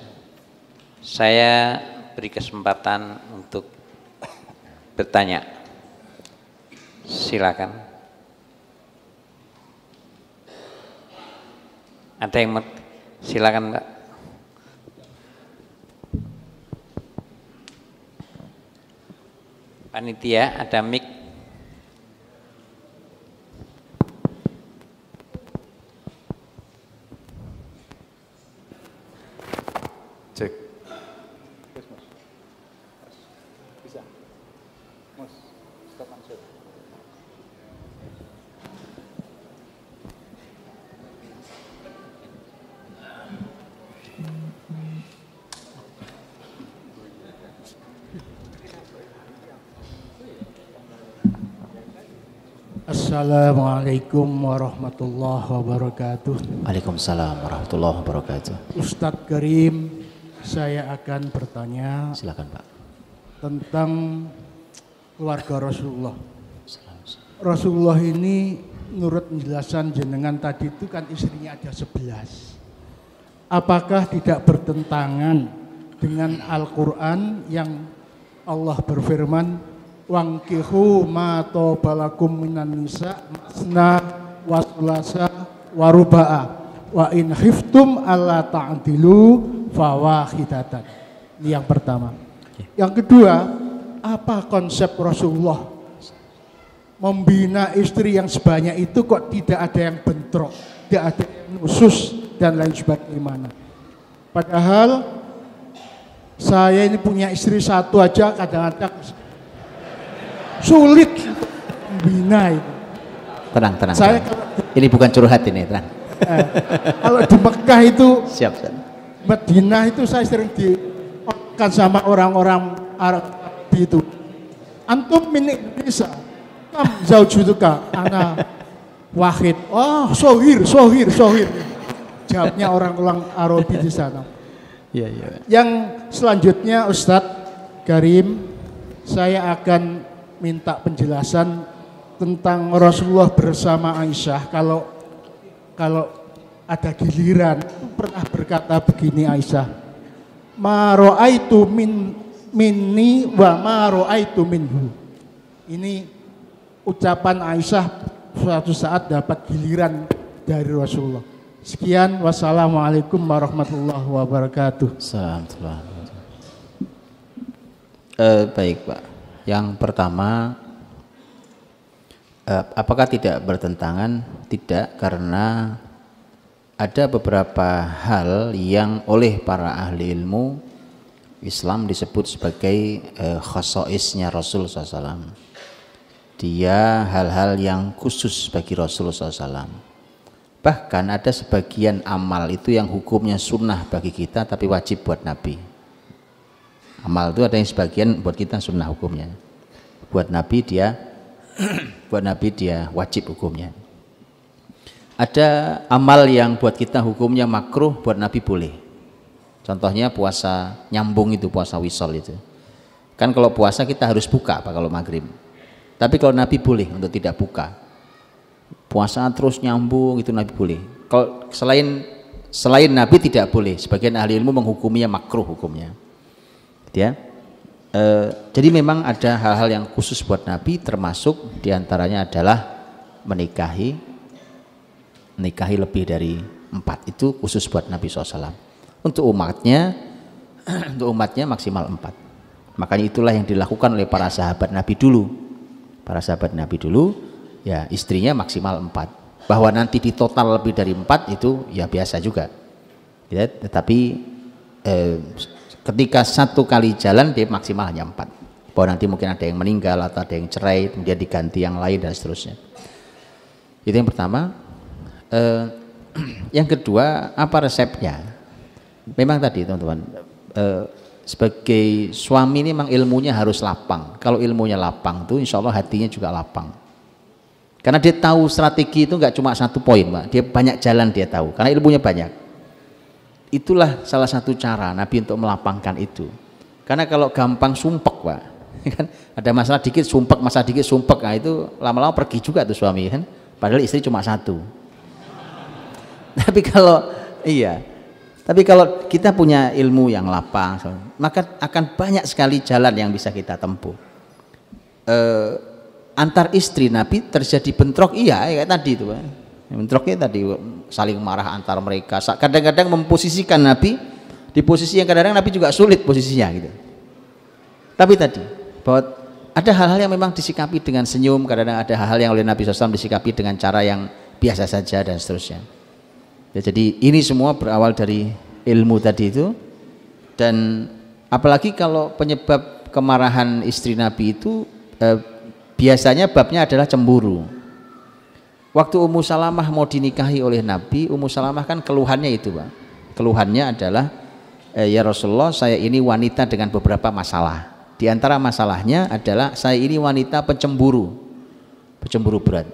Saya beri kesempatan untuk bertanya. Silakan. Ada yang silakan Pak. panitia ada mic Assalamualaikum warahmatullahi wabarakatuh. Waalaikumsalam warahmatullahi wabarakatuh. Ustadz Karim, saya akan bertanya. Silakan Pak. Tentang keluarga Rasulullah. Rasulullah ini menurut penjelasan jenengan tadi itu kan istrinya ada sebelas. Apakah tidak bertentangan dengan Al-Quran yang Allah berfirman wangkihu ma tobalakum minan nisa masna wasulasa waruba'a wa in khiftum alla ta'dilu fawahidatan ini yang pertama yang kedua apa konsep Rasulullah membina istri yang sebanyak itu kok tidak ada yang bentrok tidak ada yang khusus dan lain sebagainya padahal saya ini punya istri satu aja kadang-kadang sulit bina itu. Tenang, tenang. Saya tenang. ini bukan curhat ini, tenang. Eh, kalau di Mekah itu siap, siap. itu saya sering kan sama orang-orang Arab itu. Antum minik bisa. Kam jauh juga, anak wahid. Oh, sohir, sohir, sohir. Jawabnya orang-orang Arab di sana. Ya ya. Yang selanjutnya Ustadz Karim, saya akan minta penjelasan tentang Rasulullah bersama Aisyah kalau kalau ada giliran pernah berkata begini Aisyah maro'aitu min minni wa maro'aitu minhu ini ucapan Aisyah suatu saat dapat giliran dari Rasulullah sekian wassalamualaikum warahmatullahi wabarakatuh Assalamualaikum. Uh, baik pak yang pertama, eh, apakah tidak bertentangan? Tidak, karena ada beberapa hal yang oleh para ahli ilmu Islam disebut sebagai eh, khasoisnya Rasul SAW. Dia hal-hal yang khusus bagi Rasul SAW. Bahkan ada sebagian amal itu yang hukumnya sunnah bagi kita tapi wajib buat Nabi amal itu ada yang sebagian buat kita sunnah hukumnya buat nabi dia <clears throat> buat nabi dia wajib hukumnya ada amal yang buat kita hukumnya makruh buat nabi boleh contohnya puasa nyambung itu puasa wisol itu kan kalau puasa kita harus buka apa kalau maghrib tapi kalau nabi boleh untuk tidak buka puasa terus nyambung itu nabi boleh kalau selain selain nabi tidak boleh sebagian ahli ilmu menghukumnya makruh hukumnya ya e, jadi memang ada hal-hal yang khusus buat Nabi termasuk diantaranya adalah menikahi menikahi lebih dari empat itu khusus buat Nabi SAW untuk umatnya <clears throat> untuk umatnya maksimal empat makanya itulah yang dilakukan oleh para sahabat Nabi dulu para sahabat Nabi dulu ya istrinya maksimal empat bahwa nanti di total lebih dari empat itu ya biasa juga ya, tetapi eh, ketika satu kali jalan dia maksimal hanya empat bahwa nanti mungkin ada yang meninggal atau ada yang cerai kemudian diganti yang lain dan seterusnya itu yang pertama eh, <clears throat> yang kedua apa resepnya memang tadi teman-teman eh, sebagai suami ini memang ilmunya harus lapang kalau ilmunya lapang tuh insya Allah hatinya juga lapang karena dia tahu strategi itu nggak cuma satu poin pak dia banyak jalan dia tahu karena ilmunya banyak Itulah salah satu cara Nabi untuk melapangkan itu. Karena kalau gampang sumpek, Pak. <laughs> Kan ada masalah dikit sumpek, masalah dikit sumpek. Nah, itu lama-lama pergi juga tuh suami kan. Padahal istri cuma satu. <laughs> Tapi kalau iya, tapi kalau kita punya ilmu yang lapang, maka akan banyak sekali jalan yang bisa kita tempuh. E, antar istri Nabi terjadi bentrok iya kayak tadi itu, bentroknya tadi saling marah antar mereka kadang-kadang memposisikan Nabi di posisi yang kadang-kadang Nabi juga sulit posisinya gitu tapi tadi bahwa ada hal-hal yang memang disikapi dengan senyum kadang-kadang ada hal-hal yang oleh Nabi SAW disikapi dengan cara yang biasa saja dan seterusnya ya, jadi ini semua berawal dari ilmu tadi itu dan apalagi kalau penyebab kemarahan istri Nabi itu eh, biasanya babnya adalah cemburu Waktu Ummu Salamah mau dinikahi oleh Nabi, Ummu Salamah kan keluhannya itu, Pak. Keluhannya adalah eh, ya Rasulullah, saya ini wanita dengan beberapa masalah. Di antara masalahnya adalah saya ini wanita pencemburu. Pencemburu berat.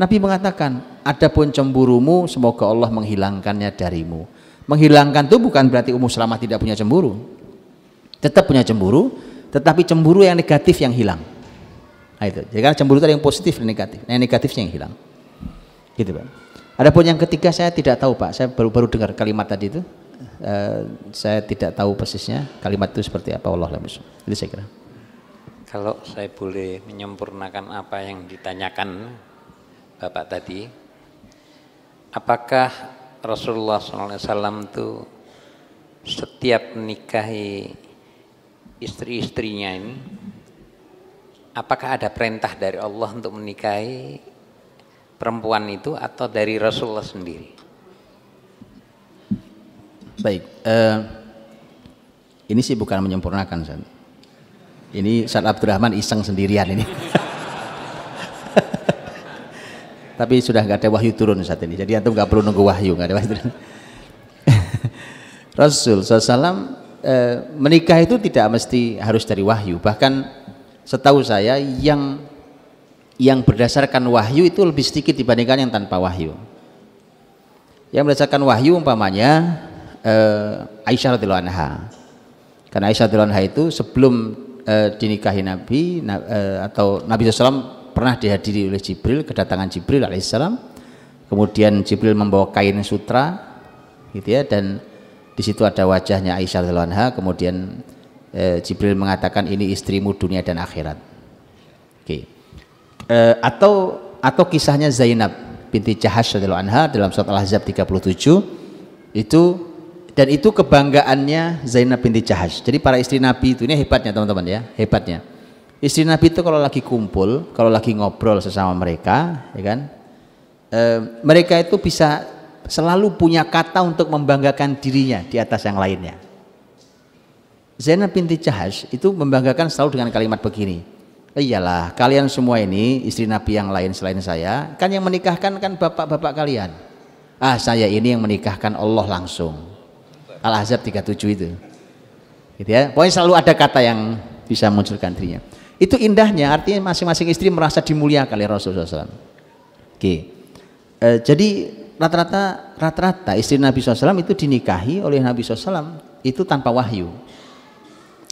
Nabi mengatakan, adapun cemburumu semoga Allah menghilangkannya darimu. Menghilangkan itu bukan berarti Ummu Salamah tidak punya cemburu. Tetap punya cemburu, tetapi cemburu yang negatif yang hilang. Nah, itu. Jadi cemburu itu ada yang positif dan negatif. Nah, yang negatifnya yang hilang. Gitu Pak. Adapun yang ketiga saya tidak tahu Pak, saya baru baru dengar kalimat tadi itu. Uh, saya tidak tahu persisnya kalimat itu seperti apa Allah Jadi saya kira. Kalau saya boleh menyempurnakan apa yang ditanyakan Bapak tadi, apakah Rasulullah SAW itu setiap menikahi istri-istrinya ini, apakah ada perintah dari Allah untuk menikahi perempuan itu atau dari Rasulullah sendiri? Baik, eh, ini sih bukan menyempurnakan, San. Ini saat Abdurrahman iseng sendirian ini. <laughs> Tapi sudah nggak ada wahyu turun saat ini. Jadi antum nggak perlu nunggu wahyu, nggak ada wahyu turun. <laughs> Rasul SAW eh, menikah itu tidak mesti harus dari wahyu. Bahkan setahu saya yang yang berdasarkan wahyu itu lebih sedikit dibandingkan yang tanpa wahyu. Yang berdasarkan wahyu umpamanya eh, Aisyah radhiyallahu anha. Karena Aisyah radhiyallahu anha itu sebelum eh, dinikahi Nabi na, eh, atau Nabi SAW pernah dihadiri oleh Jibril, kedatangan Jibril alaihissalam. Kemudian Jibril membawa kain sutra gitu ya dan di situ ada wajahnya Aisyah radhiyallahu anha. Kemudian eh, Jibril mengatakan ini istrimu dunia dan akhirat. Oke. Okay uh, atau atau kisahnya Zainab binti Jahash radhiyallahu anha dalam surat Al-Ahzab 37 itu dan itu kebanggaannya Zainab binti Jahash. Jadi para istri Nabi itu ini hebatnya teman-teman ya, hebatnya. Istri Nabi itu kalau lagi kumpul, kalau lagi ngobrol sesama mereka, ya kan? E, mereka itu bisa selalu punya kata untuk membanggakan dirinya di atas yang lainnya. Zainab binti Jahash itu membanggakan selalu dengan kalimat begini. Iyalah, kalian semua ini istri Nabi yang lain selain saya, kan yang menikahkan kan bapak-bapak kalian. Ah, saya ini yang menikahkan Allah langsung. Al-Ahzab 37 itu. Gitu ya. Pokoknya selalu ada kata yang bisa munculkan dirinya. Itu indahnya, artinya masing-masing istri merasa dimuliakan oleh Rasulullah SAW. Oke. E, jadi rata-rata rata-rata istri Nabi SAW itu dinikahi oleh Nabi SAW itu tanpa wahyu.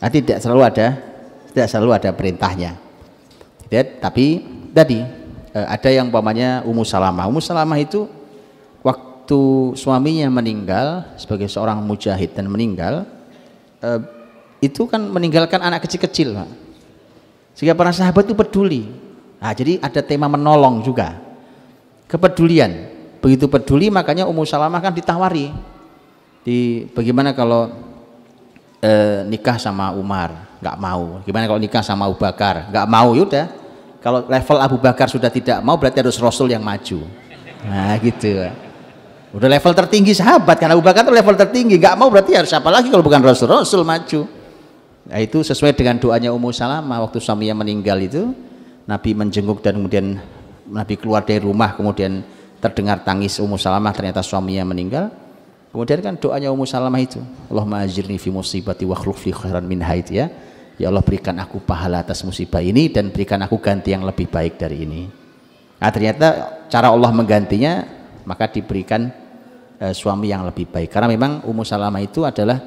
Artinya ah, tidak selalu ada tidak selalu ada perintahnya tapi tadi eh, ada yang umpamanya Ummu Salamah. Ummu Salamah itu waktu suaminya meninggal sebagai seorang mujahid dan meninggal eh, itu kan meninggalkan anak kecil-kecil, Pak. Sehingga para sahabat itu peduli. Nah, jadi ada tema menolong juga. Kepedulian. Begitu peduli makanya Ummu Salamah kan ditawari. Di bagaimana kalau eh, nikah sama Umar, nggak mau. Gimana kalau nikah sama Abu Bakar, nggak mau, yaudah kalau level Abu Bakar sudah tidak mau berarti harus Rasul yang maju. Nah gitu. Udah level tertinggi sahabat karena Abu Bakar itu level tertinggi. nggak mau berarti harus siapa lagi kalau bukan Rasul? Rasul maju. Nah, itu sesuai dengan doanya Ummu Salamah waktu suaminya meninggal itu Nabi menjenguk dan kemudian Nabi keluar dari rumah kemudian terdengar tangis Ummu Salamah ternyata suaminya meninggal kemudian kan doanya Ummu Salamah itu Allah ajirni fi musibati wa khuluf khairan min haid ya Ya Allah berikan aku pahala atas musibah ini dan berikan aku ganti yang lebih baik dari ini. Nah, ternyata cara Allah menggantinya maka diberikan e, suami yang lebih baik. Karena memang Ummu Salamah itu adalah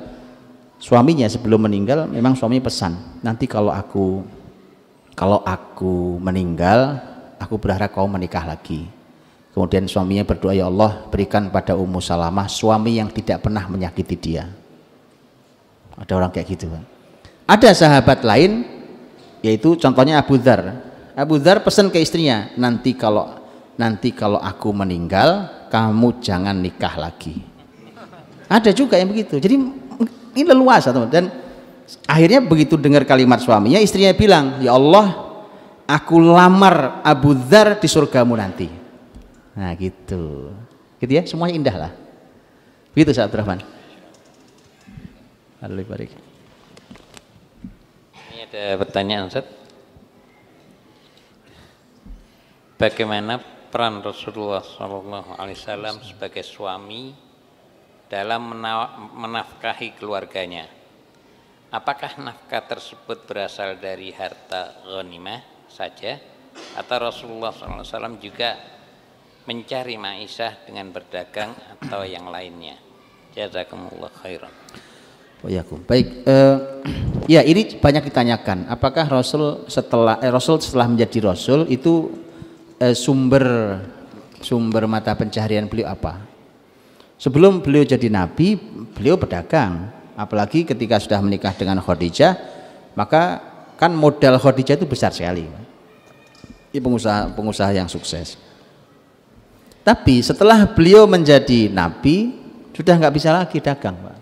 suaminya sebelum meninggal memang suaminya pesan, nanti kalau aku kalau aku meninggal aku berharap kau menikah lagi. Kemudian suaminya berdoa, "Ya Allah, berikan pada Ummu Salamah suami yang tidak pernah menyakiti dia." Ada orang kayak gitu, kan. Ada sahabat lain yaitu contohnya Abu Dhar. Abu Dhar pesan ke istrinya, "Nanti kalau nanti kalau aku meninggal, kamu jangan nikah lagi." Ada juga yang begitu. Jadi ini leluasa, teman. Dan akhirnya begitu dengar kalimat suaminya, istrinya bilang, "Ya Allah, aku lamar Abu Dhar di surgamu nanti." Nah, gitu. Gitu ya, semuanya indah lah. Begitu Sahabat Rahman. Alhamdulillah. Ada pertanyaan Ustaz? Bagaimana peran Rasulullah SAW sebagai suami dalam menafkahi keluarganya? Apakah nafkah tersebut berasal dari harta ghanimah saja atau Rasulullah SAW juga mencari maisah dengan berdagang atau yang lainnya? Jazakumullah khairan. Wayakum. Baik, uh, <clears throat> ya ini banyak ditanyakan. Apakah Rasul setelah eh, Rasul setelah menjadi Rasul itu eh, sumber sumber mata pencaharian beliau apa? Sebelum beliau jadi Nabi, beliau berdagang. Apalagi ketika sudah menikah dengan Khadijah, maka kan modal Khadijah itu besar sekali. Ini pengusaha pengusaha yang sukses. Tapi setelah beliau menjadi Nabi, sudah nggak bisa lagi dagang, Pak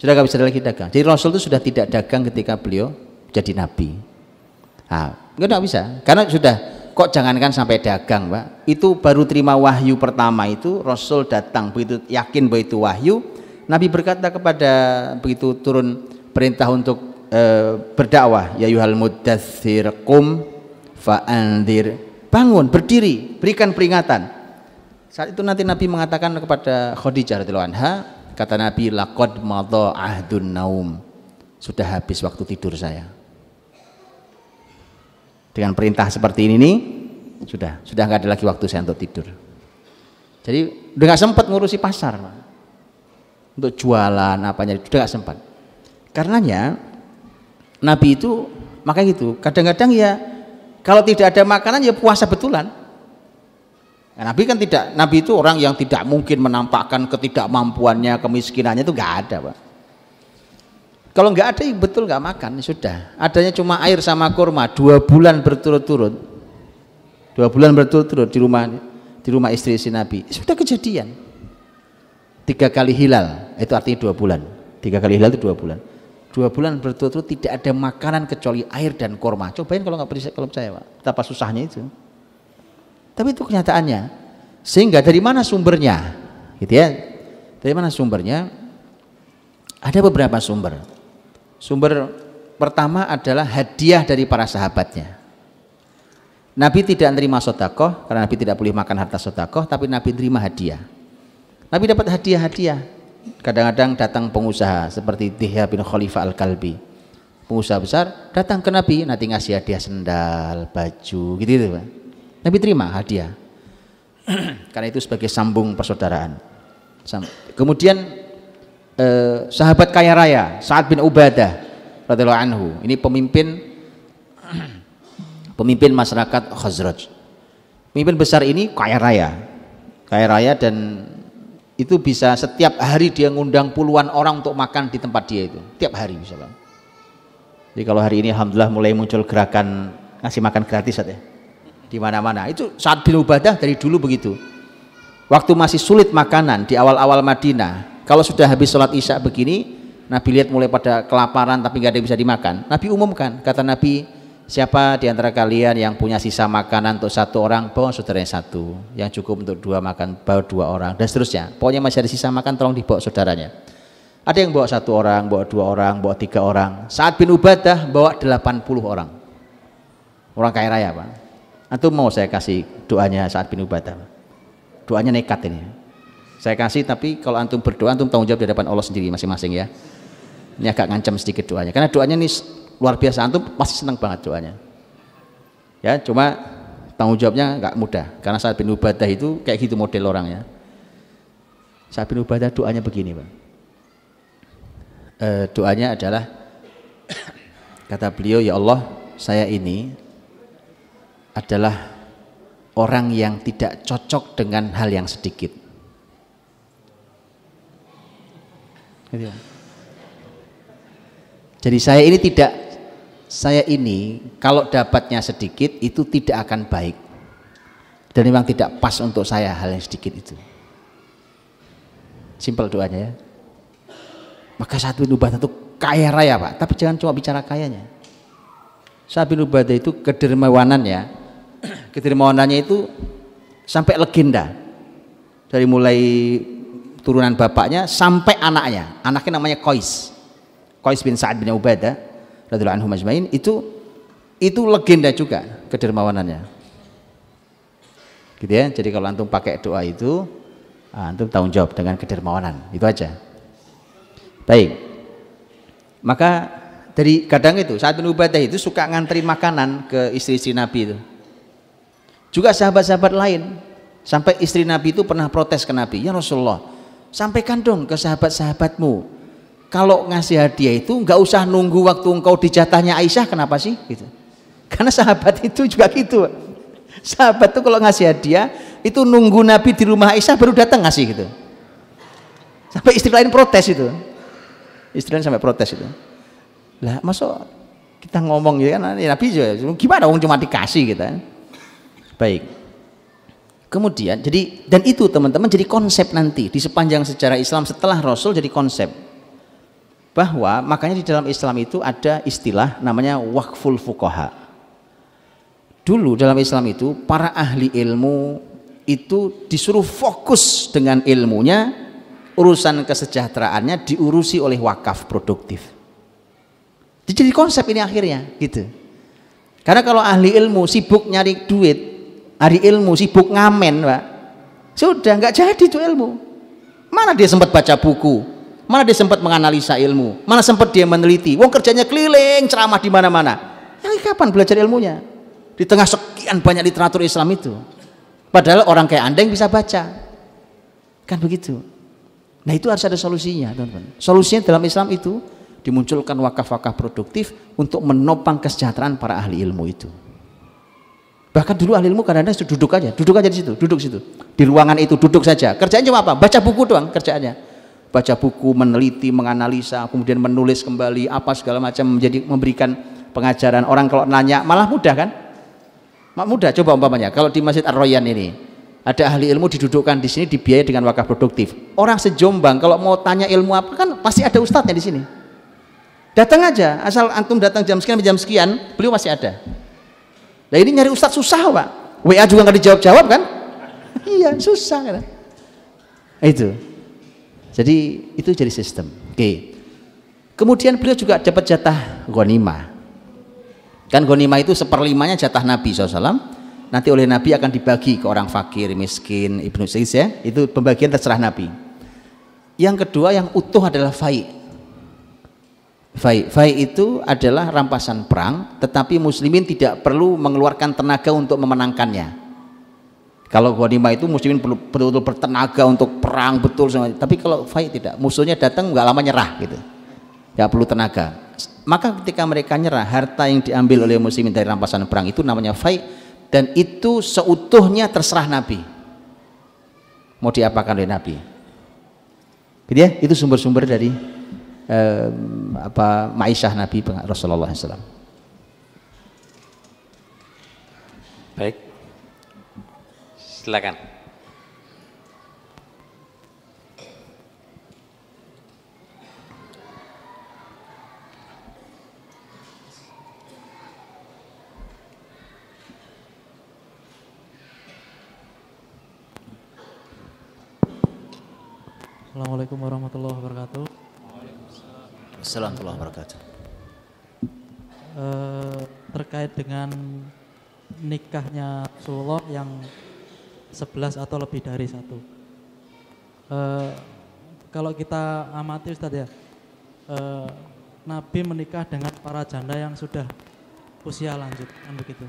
sudah nggak bisa lagi dagang. Jadi Rasul itu sudah tidak dagang ketika beliau jadi nabi. Ah, nggak bisa, karena sudah kok jangankan sampai dagang, Pak. Itu baru terima wahyu pertama itu Rasul datang begitu yakin bahwa itu wahyu. Nabi berkata kepada begitu turun perintah untuk e, berdakwah, ya yuhal muddatsir kum fa'andir. Bangun, berdiri, berikan peringatan. Saat itu nanti Nabi mengatakan kepada Khadijah radhiyallahu anha, Kata Nabi, laqad madha ahdun naum. Sudah habis waktu tidur saya. Dengan perintah seperti ini nih, sudah, sudah nggak ada lagi waktu saya untuk tidur. Jadi udah nggak sempat ngurusi pasar, untuk jualan apanya, udah nggak sempat. Karenanya Nabi itu makanya gitu. Kadang-kadang ya kalau tidak ada makanan ya puasa betulan. Nah, Nabi kan tidak, Nabi itu orang yang tidak mungkin menampakkan ketidakmampuannya, kemiskinannya itu nggak ada, Pak. Kalau nggak ada, betul nggak makan, ya sudah. Adanya cuma air sama kurma, dua bulan berturut-turut, dua bulan berturut-turut di rumah di rumah istri si Nabi. Ya sudah kejadian. Tiga kali hilal, itu artinya dua bulan. Tiga kali hilal itu dua bulan. Dua bulan berturut-turut tidak ada makanan kecuali air dan kurma. Cobain kalau nggak percaya, kalau percaya, Pak. Betapa susahnya itu. Tapi itu kenyataannya. Sehingga dari mana sumbernya? Gitu ya. Dari mana sumbernya? Ada beberapa sumber. Sumber pertama adalah hadiah dari para sahabatnya. Nabi tidak menerima sotakoh karena Nabi tidak boleh makan harta sotakoh, tapi Nabi terima hadiah. Nabi dapat hadiah-hadiah. Kadang-kadang datang pengusaha seperti Dihya bin Khalifah Al-Kalbi. Pengusaha besar datang ke Nabi, nanti ngasih hadiah sendal, baju, gitu, -gitu Nabi terima hadiah. <clears throat> Karena itu sebagai sambung persaudaraan. Kemudian eh, sahabat kaya raya Sa'ad bin Ubadah radhiyallahu anhu. Ini pemimpin <clears throat> pemimpin masyarakat Khazraj. Pemimpin besar ini kaya raya. Kaya raya dan itu bisa setiap hari dia ngundang puluhan orang untuk makan di tempat dia itu. Tiap hari misalnya Jadi kalau hari ini alhamdulillah mulai muncul gerakan ngasih makan gratis ya di mana-mana. Itu saat bin Ubadah dari dulu begitu. Waktu masih sulit makanan di awal-awal Madinah, kalau sudah habis sholat isya begini, Nabi lihat mulai pada kelaparan tapi nggak ada yang bisa dimakan. Nabi umumkan, kata Nabi, siapa di antara kalian yang punya sisa makanan untuk satu orang, bawa saudaranya satu. Yang cukup untuk dua makan, bawa dua orang, dan seterusnya. Pokoknya masih ada sisa makan, tolong dibawa saudaranya. Ada yang bawa satu orang, bawa dua orang, bawa tiga orang. Saat bin Ubadah bawa delapan puluh orang. Orang kaya raya, Pak atau mau saya kasih doanya saat bin Ubadah? Doanya nekat ini. Saya kasih tapi kalau antum berdoa antum tanggung jawab di hadapan Allah sendiri masing-masing ya. Ini agak ngancam sedikit doanya. Karena doanya ini luar biasa antum pasti senang banget doanya. Ya, cuma tanggung jawabnya nggak mudah karena saat bin Ubadah itu kayak gitu model orangnya. Saat bin Ubadah doanya begini, Bang. E, eh, doanya adalah <coughs> kata beliau, "Ya Allah, saya ini adalah orang yang tidak cocok dengan hal yang sedikit. Gitu ya. Jadi saya ini tidak saya ini kalau dapatnya sedikit itu tidak akan baik. Dan memang tidak pas untuk saya hal yang sedikit itu. Simpel doanya ya. Maka satu bin Ubadah itu kaya raya Pak, tapi jangan cuma bicara kayanya. Saat bin Ubadah itu kedermawanannya, <clears throat> kedermawanannya itu sampai legenda dari mulai turunan bapaknya sampai anaknya anaknya namanya Kois Kois bin Sa'ad bin Ubadah radhiyallahu anhu majmain itu itu legenda juga kedermawanannya gitu ya jadi kalau antum pakai doa itu ah, antum tanggung jawab dengan kedermawanan itu aja baik maka dari kadang itu saat bin Ubadah itu suka ngantri makanan ke istri-istri Nabi itu juga sahabat-sahabat lain. Sampai istri Nabi itu pernah protes ke Nabi, "Ya Rasulullah, sampaikan dong ke sahabat-sahabatmu. Kalau ngasih hadiah itu nggak usah nunggu waktu engkau dijatahnya Aisyah, kenapa sih?" gitu. Karena sahabat itu juga gitu. Sahabat tuh kalau ngasih hadiah itu nunggu Nabi di rumah Aisyah baru datang ngasih gitu. Sampai istri lain protes itu. Istri lain sampai protes itu. Lah, masuk kita ngomong ya kan ya Nabi juga gimana wong cuma dikasih gitu Baik. Kemudian jadi dan itu teman-teman jadi konsep nanti di sepanjang sejarah Islam setelah Rasul jadi konsep bahwa makanya di dalam Islam itu ada istilah namanya wakful fukoha. Dulu dalam Islam itu para ahli ilmu itu disuruh fokus dengan ilmunya urusan kesejahteraannya diurusi oleh wakaf produktif. Jadi konsep ini akhirnya gitu. Karena kalau ahli ilmu sibuk nyari duit, hari ilmu sibuk ngamen pak sudah nggak jadi itu ilmu mana dia sempat baca buku mana dia sempat menganalisa ilmu mana sempat dia meneliti wong kerjanya keliling ceramah di mana-mana yang kapan belajar ilmunya di tengah sekian banyak literatur Islam itu padahal orang kayak anda yang bisa baca kan begitu nah itu harus ada solusinya teman-teman solusinya dalam Islam itu dimunculkan wakaf-wakaf produktif untuk menopang kesejahteraan para ahli ilmu itu Bahkan dulu ahli ilmu kadang-kadang duduk aja, duduk aja di situ, duduk situ. Di ruangan itu duduk saja. Kerjaan cuma apa? Baca buku doang kerjaannya. Baca buku, meneliti, menganalisa, kemudian menulis kembali apa segala macam menjadi memberikan pengajaran. Orang kalau nanya malah mudah kan? Mak mudah coba umpamanya. Kalau di Masjid Ar-Royan ini ada ahli ilmu didudukkan di sini dibiayai dengan wakaf produktif. Orang sejombang kalau mau tanya ilmu apa kan pasti ada ustadznya di sini. Datang aja, asal antum datang jam sekian jam sekian, beliau masih ada. Nah ini nyari ustadz susah pak. WA juga nggak dijawab-jawab kan? <laughs> iya susah kan? Itu. Jadi itu jadi sistem. Oke. Kemudian beliau juga dapat jatah gonima. Kan gonima itu seperlimanya jatah Nabi SAW. Nanti oleh Nabi akan dibagi ke orang fakir, miskin, ibnu Sa'is ya. Itu pembagian terserah Nabi. Yang kedua yang utuh adalah faid. Fai, fai itu adalah rampasan perang, tetapi muslimin tidak perlu mengeluarkan tenaga untuk memenangkannya. Kalau ghanimah itu muslimin perlu betul-betul bertenaga untuk perang betul semuanya. Tapi kalau fai tidak, musuhnya datang nggak lama nyerah gitu. Nggak perlu tenaga. Maka ketika mereka nyerah, harta yang diambil oleh muslimin dari rampasan perang itu namanya fai dan itu seutuhnya terserah Nabi. Mau diapakan oleh Nabi? Gitu ya? Itu sumber-sumber dari eh, apa Maisyah Nabi Rasulullah SAW. Baik, silakan. Assalamualaikum warahmatullahi wabarakatuh. Assalamualaikum warahmatullahi wabarakatuh. Uh, terkait dengan nikahnya Rasulullah yang sebelas atau lebih dari satu. Uh, kalau kita amati Ustaz ya, uh, Nabi menikah dengan para janda yang sudah usia lanjut, kan begitu.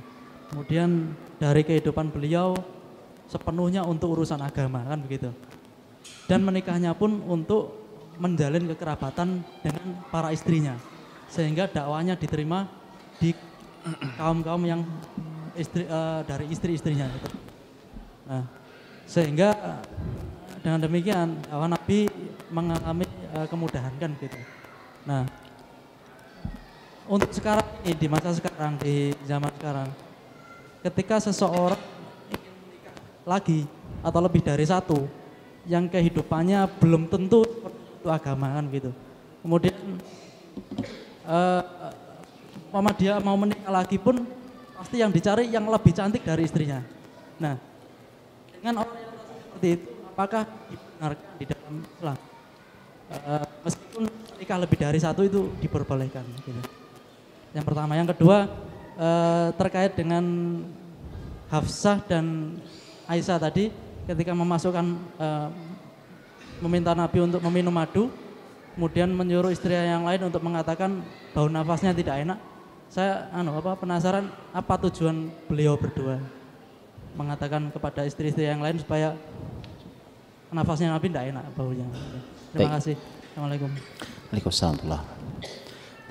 Kemudian dari kehidupan beliau sepenuhnya untuk urusan agama, kan begitu. Dan menikahnya pun untuk menjalin kekerabatan dengan para istrinya sehingga dakwanya diterima di kaum-kaum yang istri uh, dari istri-istrinya gitu. Nah, sehingga eh, dengan demikian dakwah Nabi mengalami uh, kemudahan kan gitu. Nah, untuk sekarang ini di masa sekarang di zaman sekarang ketika seseorang lagi atau lebih dari satu yang kehidupannya belum tentu itu agama kan gitu. Kemudian eh, mama dia mau menikah lagi pun pasti yang dicari yang lebih cantik dari istrinya. Nah, dengan orientasi seperti itu, apakah dibenarkan di dalam Islam? Uh, meskipun nikah lebih dari satu itu diperbolehkan. Gitu. Yang pertama, yang kedua uh, terkait dengan Hafsah dan Aisyah tadi ketika memasukkan uh, meminta Nabi untuk meminum madu, kemudian menyuruh istri yang lain untuk mengatakan bau nafasnya tidak enak. Saya anu apa penasaran apa tujuan beliau berdua mengatakan kepada istri-istri yang lain supaya nafasnya Nabi tidak enak baunya. Terima Baik. kasih. Assalamualaikum. Waalaikumsalam.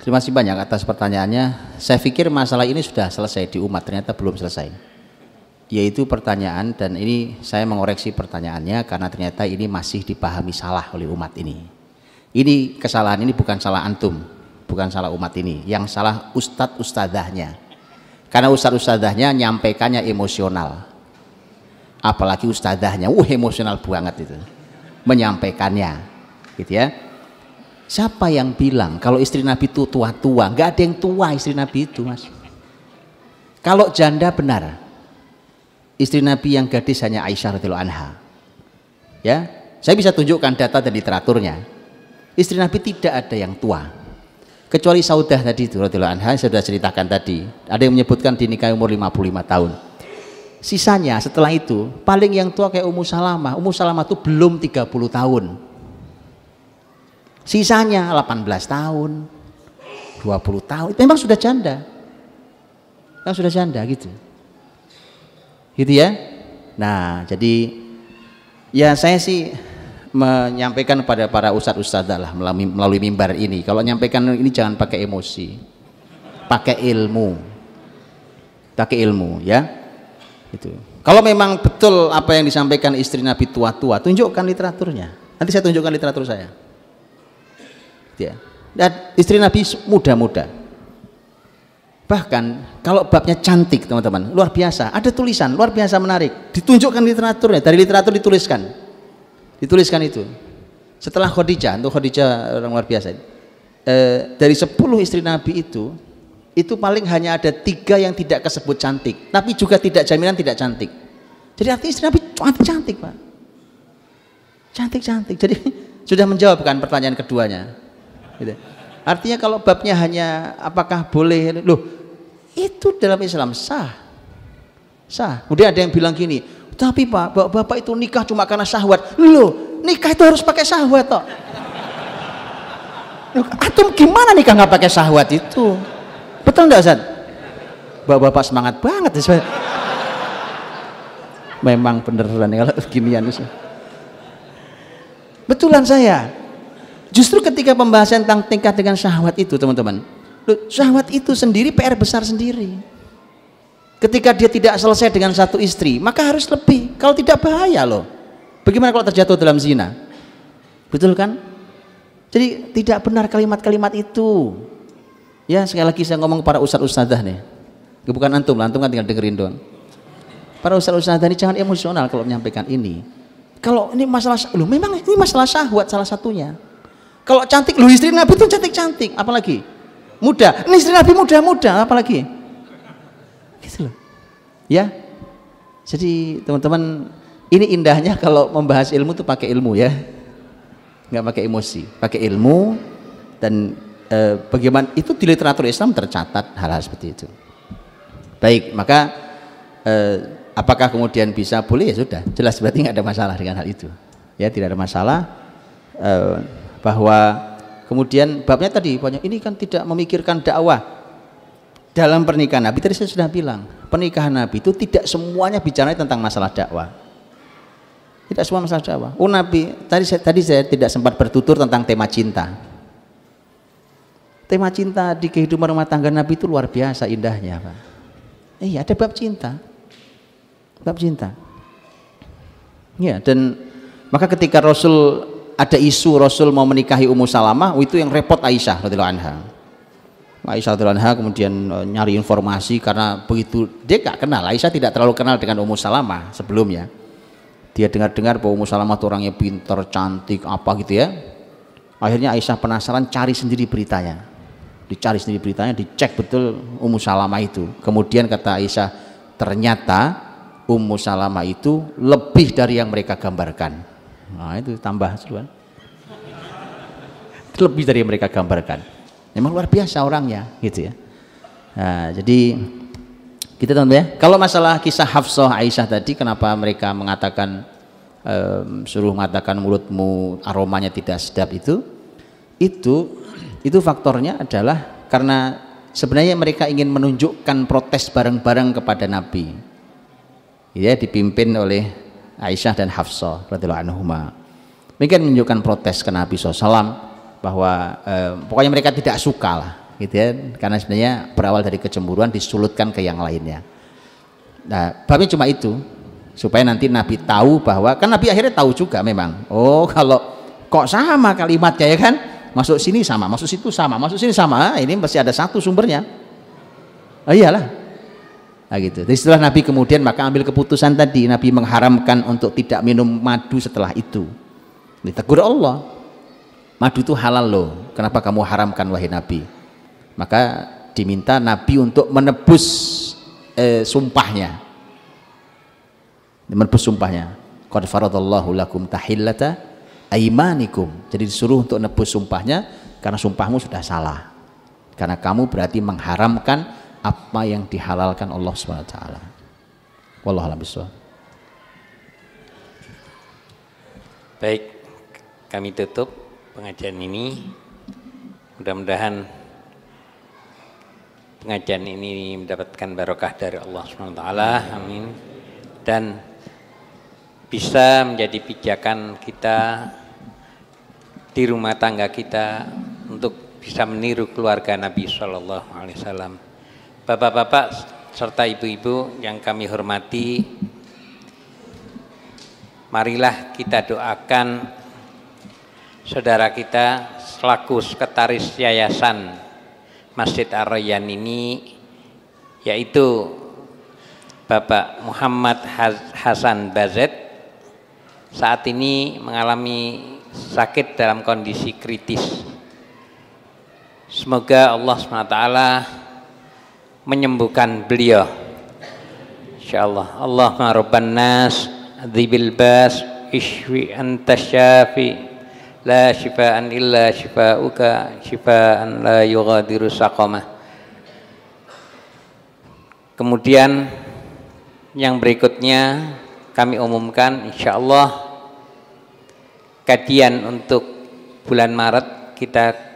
Terima kasih banyak atas pertanyaannya. Saya pikir masalah ini sudah selesai di umat, ternyata belum selesai yaitu pertanyaan dan ini saya mengoreksi pertanyaannya karena ternyata ini masih dipahami salah oleh umat ini. Ini kesalahan ini bukan salah antum, bukan salah umat ini, yang salah ustadz ustadzahnya. Karena ustadz ustadzahnya nyampaikannya emosional. Apalagi ustadzahnya, uh emosional banget itu. Menyampaikannya, gitu ya. Siapa yang bilang kalau istri Nabi itu tua-tua? Gak ada yang tua istri Nabi itu, Mas. Kalau janda benar, istri Nabi yang gadis hanya Aisyah radhiyallahu anha. Ya, saya bisa tunjukkan data dan literaturnya. Istri Nabi tidak ada yang tua. Kecuali Saudah tadi itu radhiyallahu anha saya sudah ceritakan tadi. Ada yang menyebutkan dinikahi umur 55 tahun. Sisanya setelah itu paling yang tua kayak Ummu Salamah. Ummu Salamah itu belum 30 tahun. Sisanya 18 tahun, 20 tahun. Itu Memang sudah janda. Memang sudah janda gitu gitu ya nah jadi ya saya sih menyampaikan kepada para ustadz ustadz lah melalui, melalui mimbar ini kalau nyampaikan ini jangan pakai emosi pakai ilmu pakai ilmu ya itu kalau memang betul apa yang disampaikan istri Nabi tua-tua tunjukkan literaturnya nanti saya tunjukkan literatur saya gitu ya dan istri Nabi muda-muda Bahkan kalau babnya cantik teman-teman, luar biasa. Ada tulisan, luar biasa menarik. Ditunjukkan literaturnya, dari literatur dituliskan. Dituliskan itu. Setelah Khadijah, untuk Khadijah orang luar biasa. E, dari 10 istri Nabi itu, itu paling hanya ada tiga yang tidak kesebut cantik. Tapi juga tidak jaminan tidak cantik. Jadi artinya istri Nabi cantik Pak. Cantik-cantik. Jadi <laughs> sudah menjawabkan pertanyaan keduanya. Gitu. Artinya kalau babnya hanya apakah boleh, loh itu dalam Islam sah. Sah. Kemudian ada yang bilang gini, tapi Pak, bapak-bapak itu nikah cuma karena syahwat. Loh, nikah itu harus pakai syahwat toh. Atum gimana nikah nggak pakai syahwat itu? Betul nggak, Ustaz? Bapak-bapak semangat banget. Ya. Memang beneran kalau beginian. Betulan saya. Justru ketika pembahasan tentang tingkat dengan syahwat itu, teman-teman, syahwat itu sendiri PR besar sendiri. Ketika dia tidak selesai dengan satu istri, maka harus lebih. Kalau tidak bahaya loh. Bagaimana kalau terjatuh dalam zina? Betul kan? Jadi tidak benar kalimat-kalimat itu. Ya sekali lagi saya ngomong para ustadz-ustadzah nih. Bukan antum lah, antum kan tinggal dengerin doang. Para ustadz-ustadzah ini jangan emosional kalau menyampaikan ini. Kalau ini masalah, loh memang ini masalah syahwat salah satunya. Kalau cantik, loh istri Nabi itu cantik-cantik. Apalagi? muda. Ini istri Nabi muda-muda, apalagi? Gitu loh. Ya. Jadi teman-teman, ini indahnya kalau membahas ilmu itu pakai ilmu ya. Nggak pakai emosi, pakai ilmu dan e, bagaimana itu di literatur Islam tercatat hal-hal seperti itu. Baik, maka e, apakah kemudian bisa boleh ya sudah, jelas berarti nggak ada masalah dengan hal itu. Ya, tidak ada masalah e, bahwa Kemudian babnya tadi banyak ini kan tidak memikirkan dakwah dalam pernikahan Nabi. Tadi saya sudah bilang pernikahan Nabi itu tidak semuanya bicara tentang masalah dakwah. Tidak semua masalah dakwah. Oh Nabi tadi saya, tadi saya tidak sempat bertutur tentang tema cinta. Tema cinta di kehidupan rumah tangga Nabi itu luar biasa indahnya, Pak. Iya, ada bab cinta. Bab cinta. Ya, dan maka ketika Rasul ada isu Rasul mau menikahi Ummu Salamah oh, itu yang repot Aisyah radhiyallahu anha. Aisyah radhiyallahu anha kemudian e, nyari informasi karena begitu dia gak kenal Aisyah tidak terlalu kenal dengan Ummu Salamah sebelumnya. Dia dengar-dengar bahwa Ummu Salamah itu orangnya pintar, cantik, apa gitu ya. Akhirnya Aisyah penasaran cari sendiri beritanya. Dicari sendiri beritanya, dicek betul Ummu Salamah itu. Kemudian kata Aisyah, ternyata Ummu Salamah itu lebih dari yang mereka gambarkan. Nah itu tambah seruan. Lebih dari yang mereka gambarkan. Memang luar biasa orangnya gitu ya. Nah, jadi kita gitu, tahu ya. Kalau masalah kisah Hafsah Aisyah tadi kenapa mereka mengatakan um, suruh mengatakan mulutmu aromanya tidak sedap itu itu itu faktornya adalah karena sebenarnya mereka ingin menunjukkan protes bareng-bareng kepada Nabi. Ya dipimpin oleh Aisyah dan Hafsah radhiyallahu anhuma. Mungkin menunjukkan protes ke Nabi SAW bahwa eh, pokoknya mereka tidak suka lah gitu ya karena sebenarnya berawal dari kecemburuan disulutkan ke yang lainnya. Nah, babnya cuma itu supaya nanti Nabi tahu bahwa kan Nabi akhirnya tahu juga memang. Oh, kalau kok sama kalimatnya ya kan? Masuk sini sama, masuk situ sama, masuk sini sama. Ah, ini pasti ada satu sumbernya. Oh, iyalah, Nah, gitu. Jadi setelah Nabi kemudian maka ambil keputusan tadi Nabi mengharamkan untuk tidak minum madu setelah itu. Ditegur Allah. Madu itu halal loh. Kenapa kamu haramkan wahai Nabi? Maka diminta Nabi untuk menebus eh, sumpahnya. Menebus sumpahnya. Qad faradallahu lakum tahillata aimanikum. Jadi disuruh untuk nebus sumpahnya karena sumpahmu sudah salah. Karena kamu berarti mengharamkan apa yang dihalalkan Allah Subhanahu SWT. Wallahu a'lam Baik, kami tutup pengajian ini. Mudah-mudahan pengajian ini mendapatkan barokah dari Allah Subhanahu wa taala. Amin. Dan bisa menjadi pijakan kita di rumah tangga kita untuk bisa meniru keluarga Nabi Shallallahu Alaihi Wasallam. Bapak-bapak serta ibu-ibu yang kami hormati, marilah kita doakan saudara kita selaku sekretaris yayasan Masjid Ar-Rayyan ini yaitu Bapak Muhammad Hasan Bazet saat ini mengalami sakit dalam kondisi kritis. Semoga Allah SWT menyembuhkan beliau insyaallah Allahumma rabban nas dzibil bas isyfi anta syafi la syifaan illa syifauka syifaan la yughadiru saqama kemudian yang berikutnya kami umumkan insyaallah kajian untuk bulan Maret kita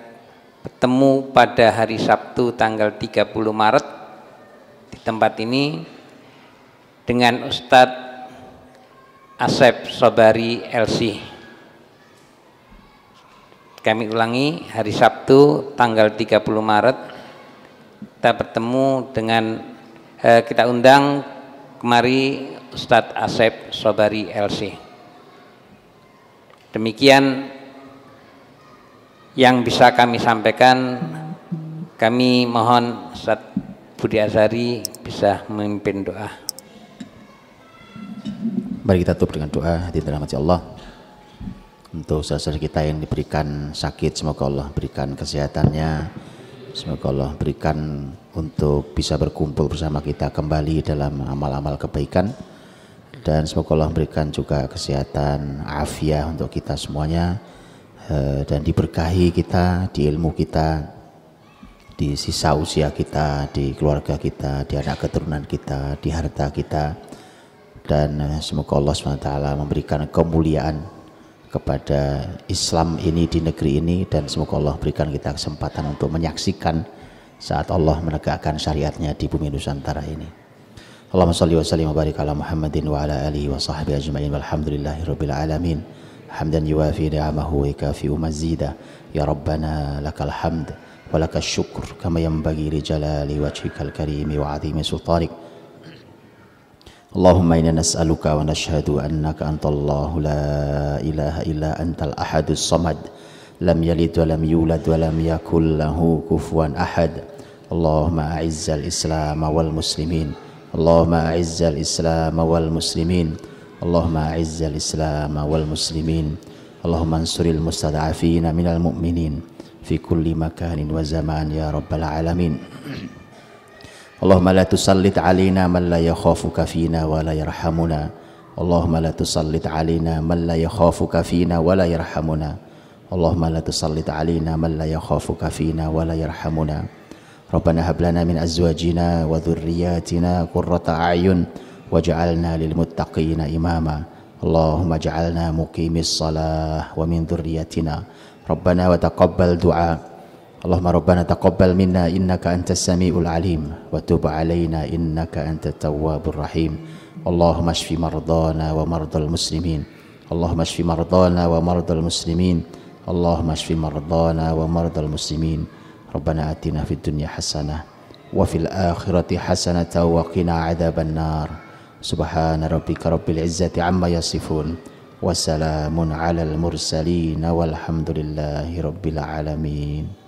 bertemu pada hari Sabtu tanggal 30 Maret tempat ini dengan Ustadz Asep Sobari LC. Kami ulangi hari Sabtu tanggal 30 Maret kita bertemu dengan eh, kita undang kemari Ustadz Asep Sobari LC. Demikian yang bisa kami sampaikan. Kami mohon Ustadz Budi Azari bisa memimpin doa. Mari kita tutup dengan doa di dalam hati Allah. Untuk saudara kita yang diberikan sakit, semoga Allah berikan kesehatannya. Semoga Allah berikan untuk bisa berkumpul bersama kita kembali dalam amal-amal kebaikan. Dan semoga Allah berikan juga kesehatan, afiah untuk kita semuanya. Eh, dan diberkahi kita, di ilmu kita, di sisa usia kita, di keluarga kita, di anak keturunan kita, di harta kita. Dan eh, semoga Allah SWT memberikan kemuliaan kepada Islam ini di negeri ini dan semoga Allah berikan kita kesempatan untuk menyaksikan saat Allah menegakkan syariatnya di bumi Nusantara ini. Allahumma salli wa sallim wa barik ala Muhammadin wa ala alihi wa sahbihi ajma'in walhamdulillahi rabbil alamin hamdan yuafi ni'amahu wa yakafi mazidah ya rabbana lakal hamd ولك الشكر كما ينبغي لجلال وجهك الكريم وعظيم سلطانك اللهم إنا نسألك ونشهد أنك أنت الله لا إله إلا أنت الأحد الصمد لم يلد ولم يولد ولم يكن له كفوا أحد اللهم أعز الإسلام والمسلمين اللهم أعز الإسلام والمسلمين اللهم أعز الإسلام والمسلمين اللهم انصر المستضعفين من المؤمنين في كل مكان وزمان يا رب العالمين اللهم لا تسلط علينا من لا يخافك فينا ولا يرحمنا اللهم لا تسلط علينا من لا يخافك فينا ولا يرحمنا اللهم لا تسلط علينا من لا يخافك فينا ولا يرحمنا ربنا هب لنا من أزواجنا وذرياتنا قرة أعين واجعلنا للمتقين إماما اللهم اجعلنا مقيم الصلاة ومن ذريتنا ربنا وتقبل دعاء اللهم ربنا تقبل منا إنك أنت السميع العليم وتب علينا إنك أنت التواب الرحيم اللهم اشف مرضانا ومرضى المسلمين اللهم اشف مرضانا ومرضى المسلمين اللهم اشف مرضانا ومرضى المسلمين ربنا آتنا في الدنيا حسنة وفي الآخرة حسنة وقنا عذاب النار سبحان ربك رب العزة عما يصفون wassalamun alal mursalin walhamdulillahi rabbil alamin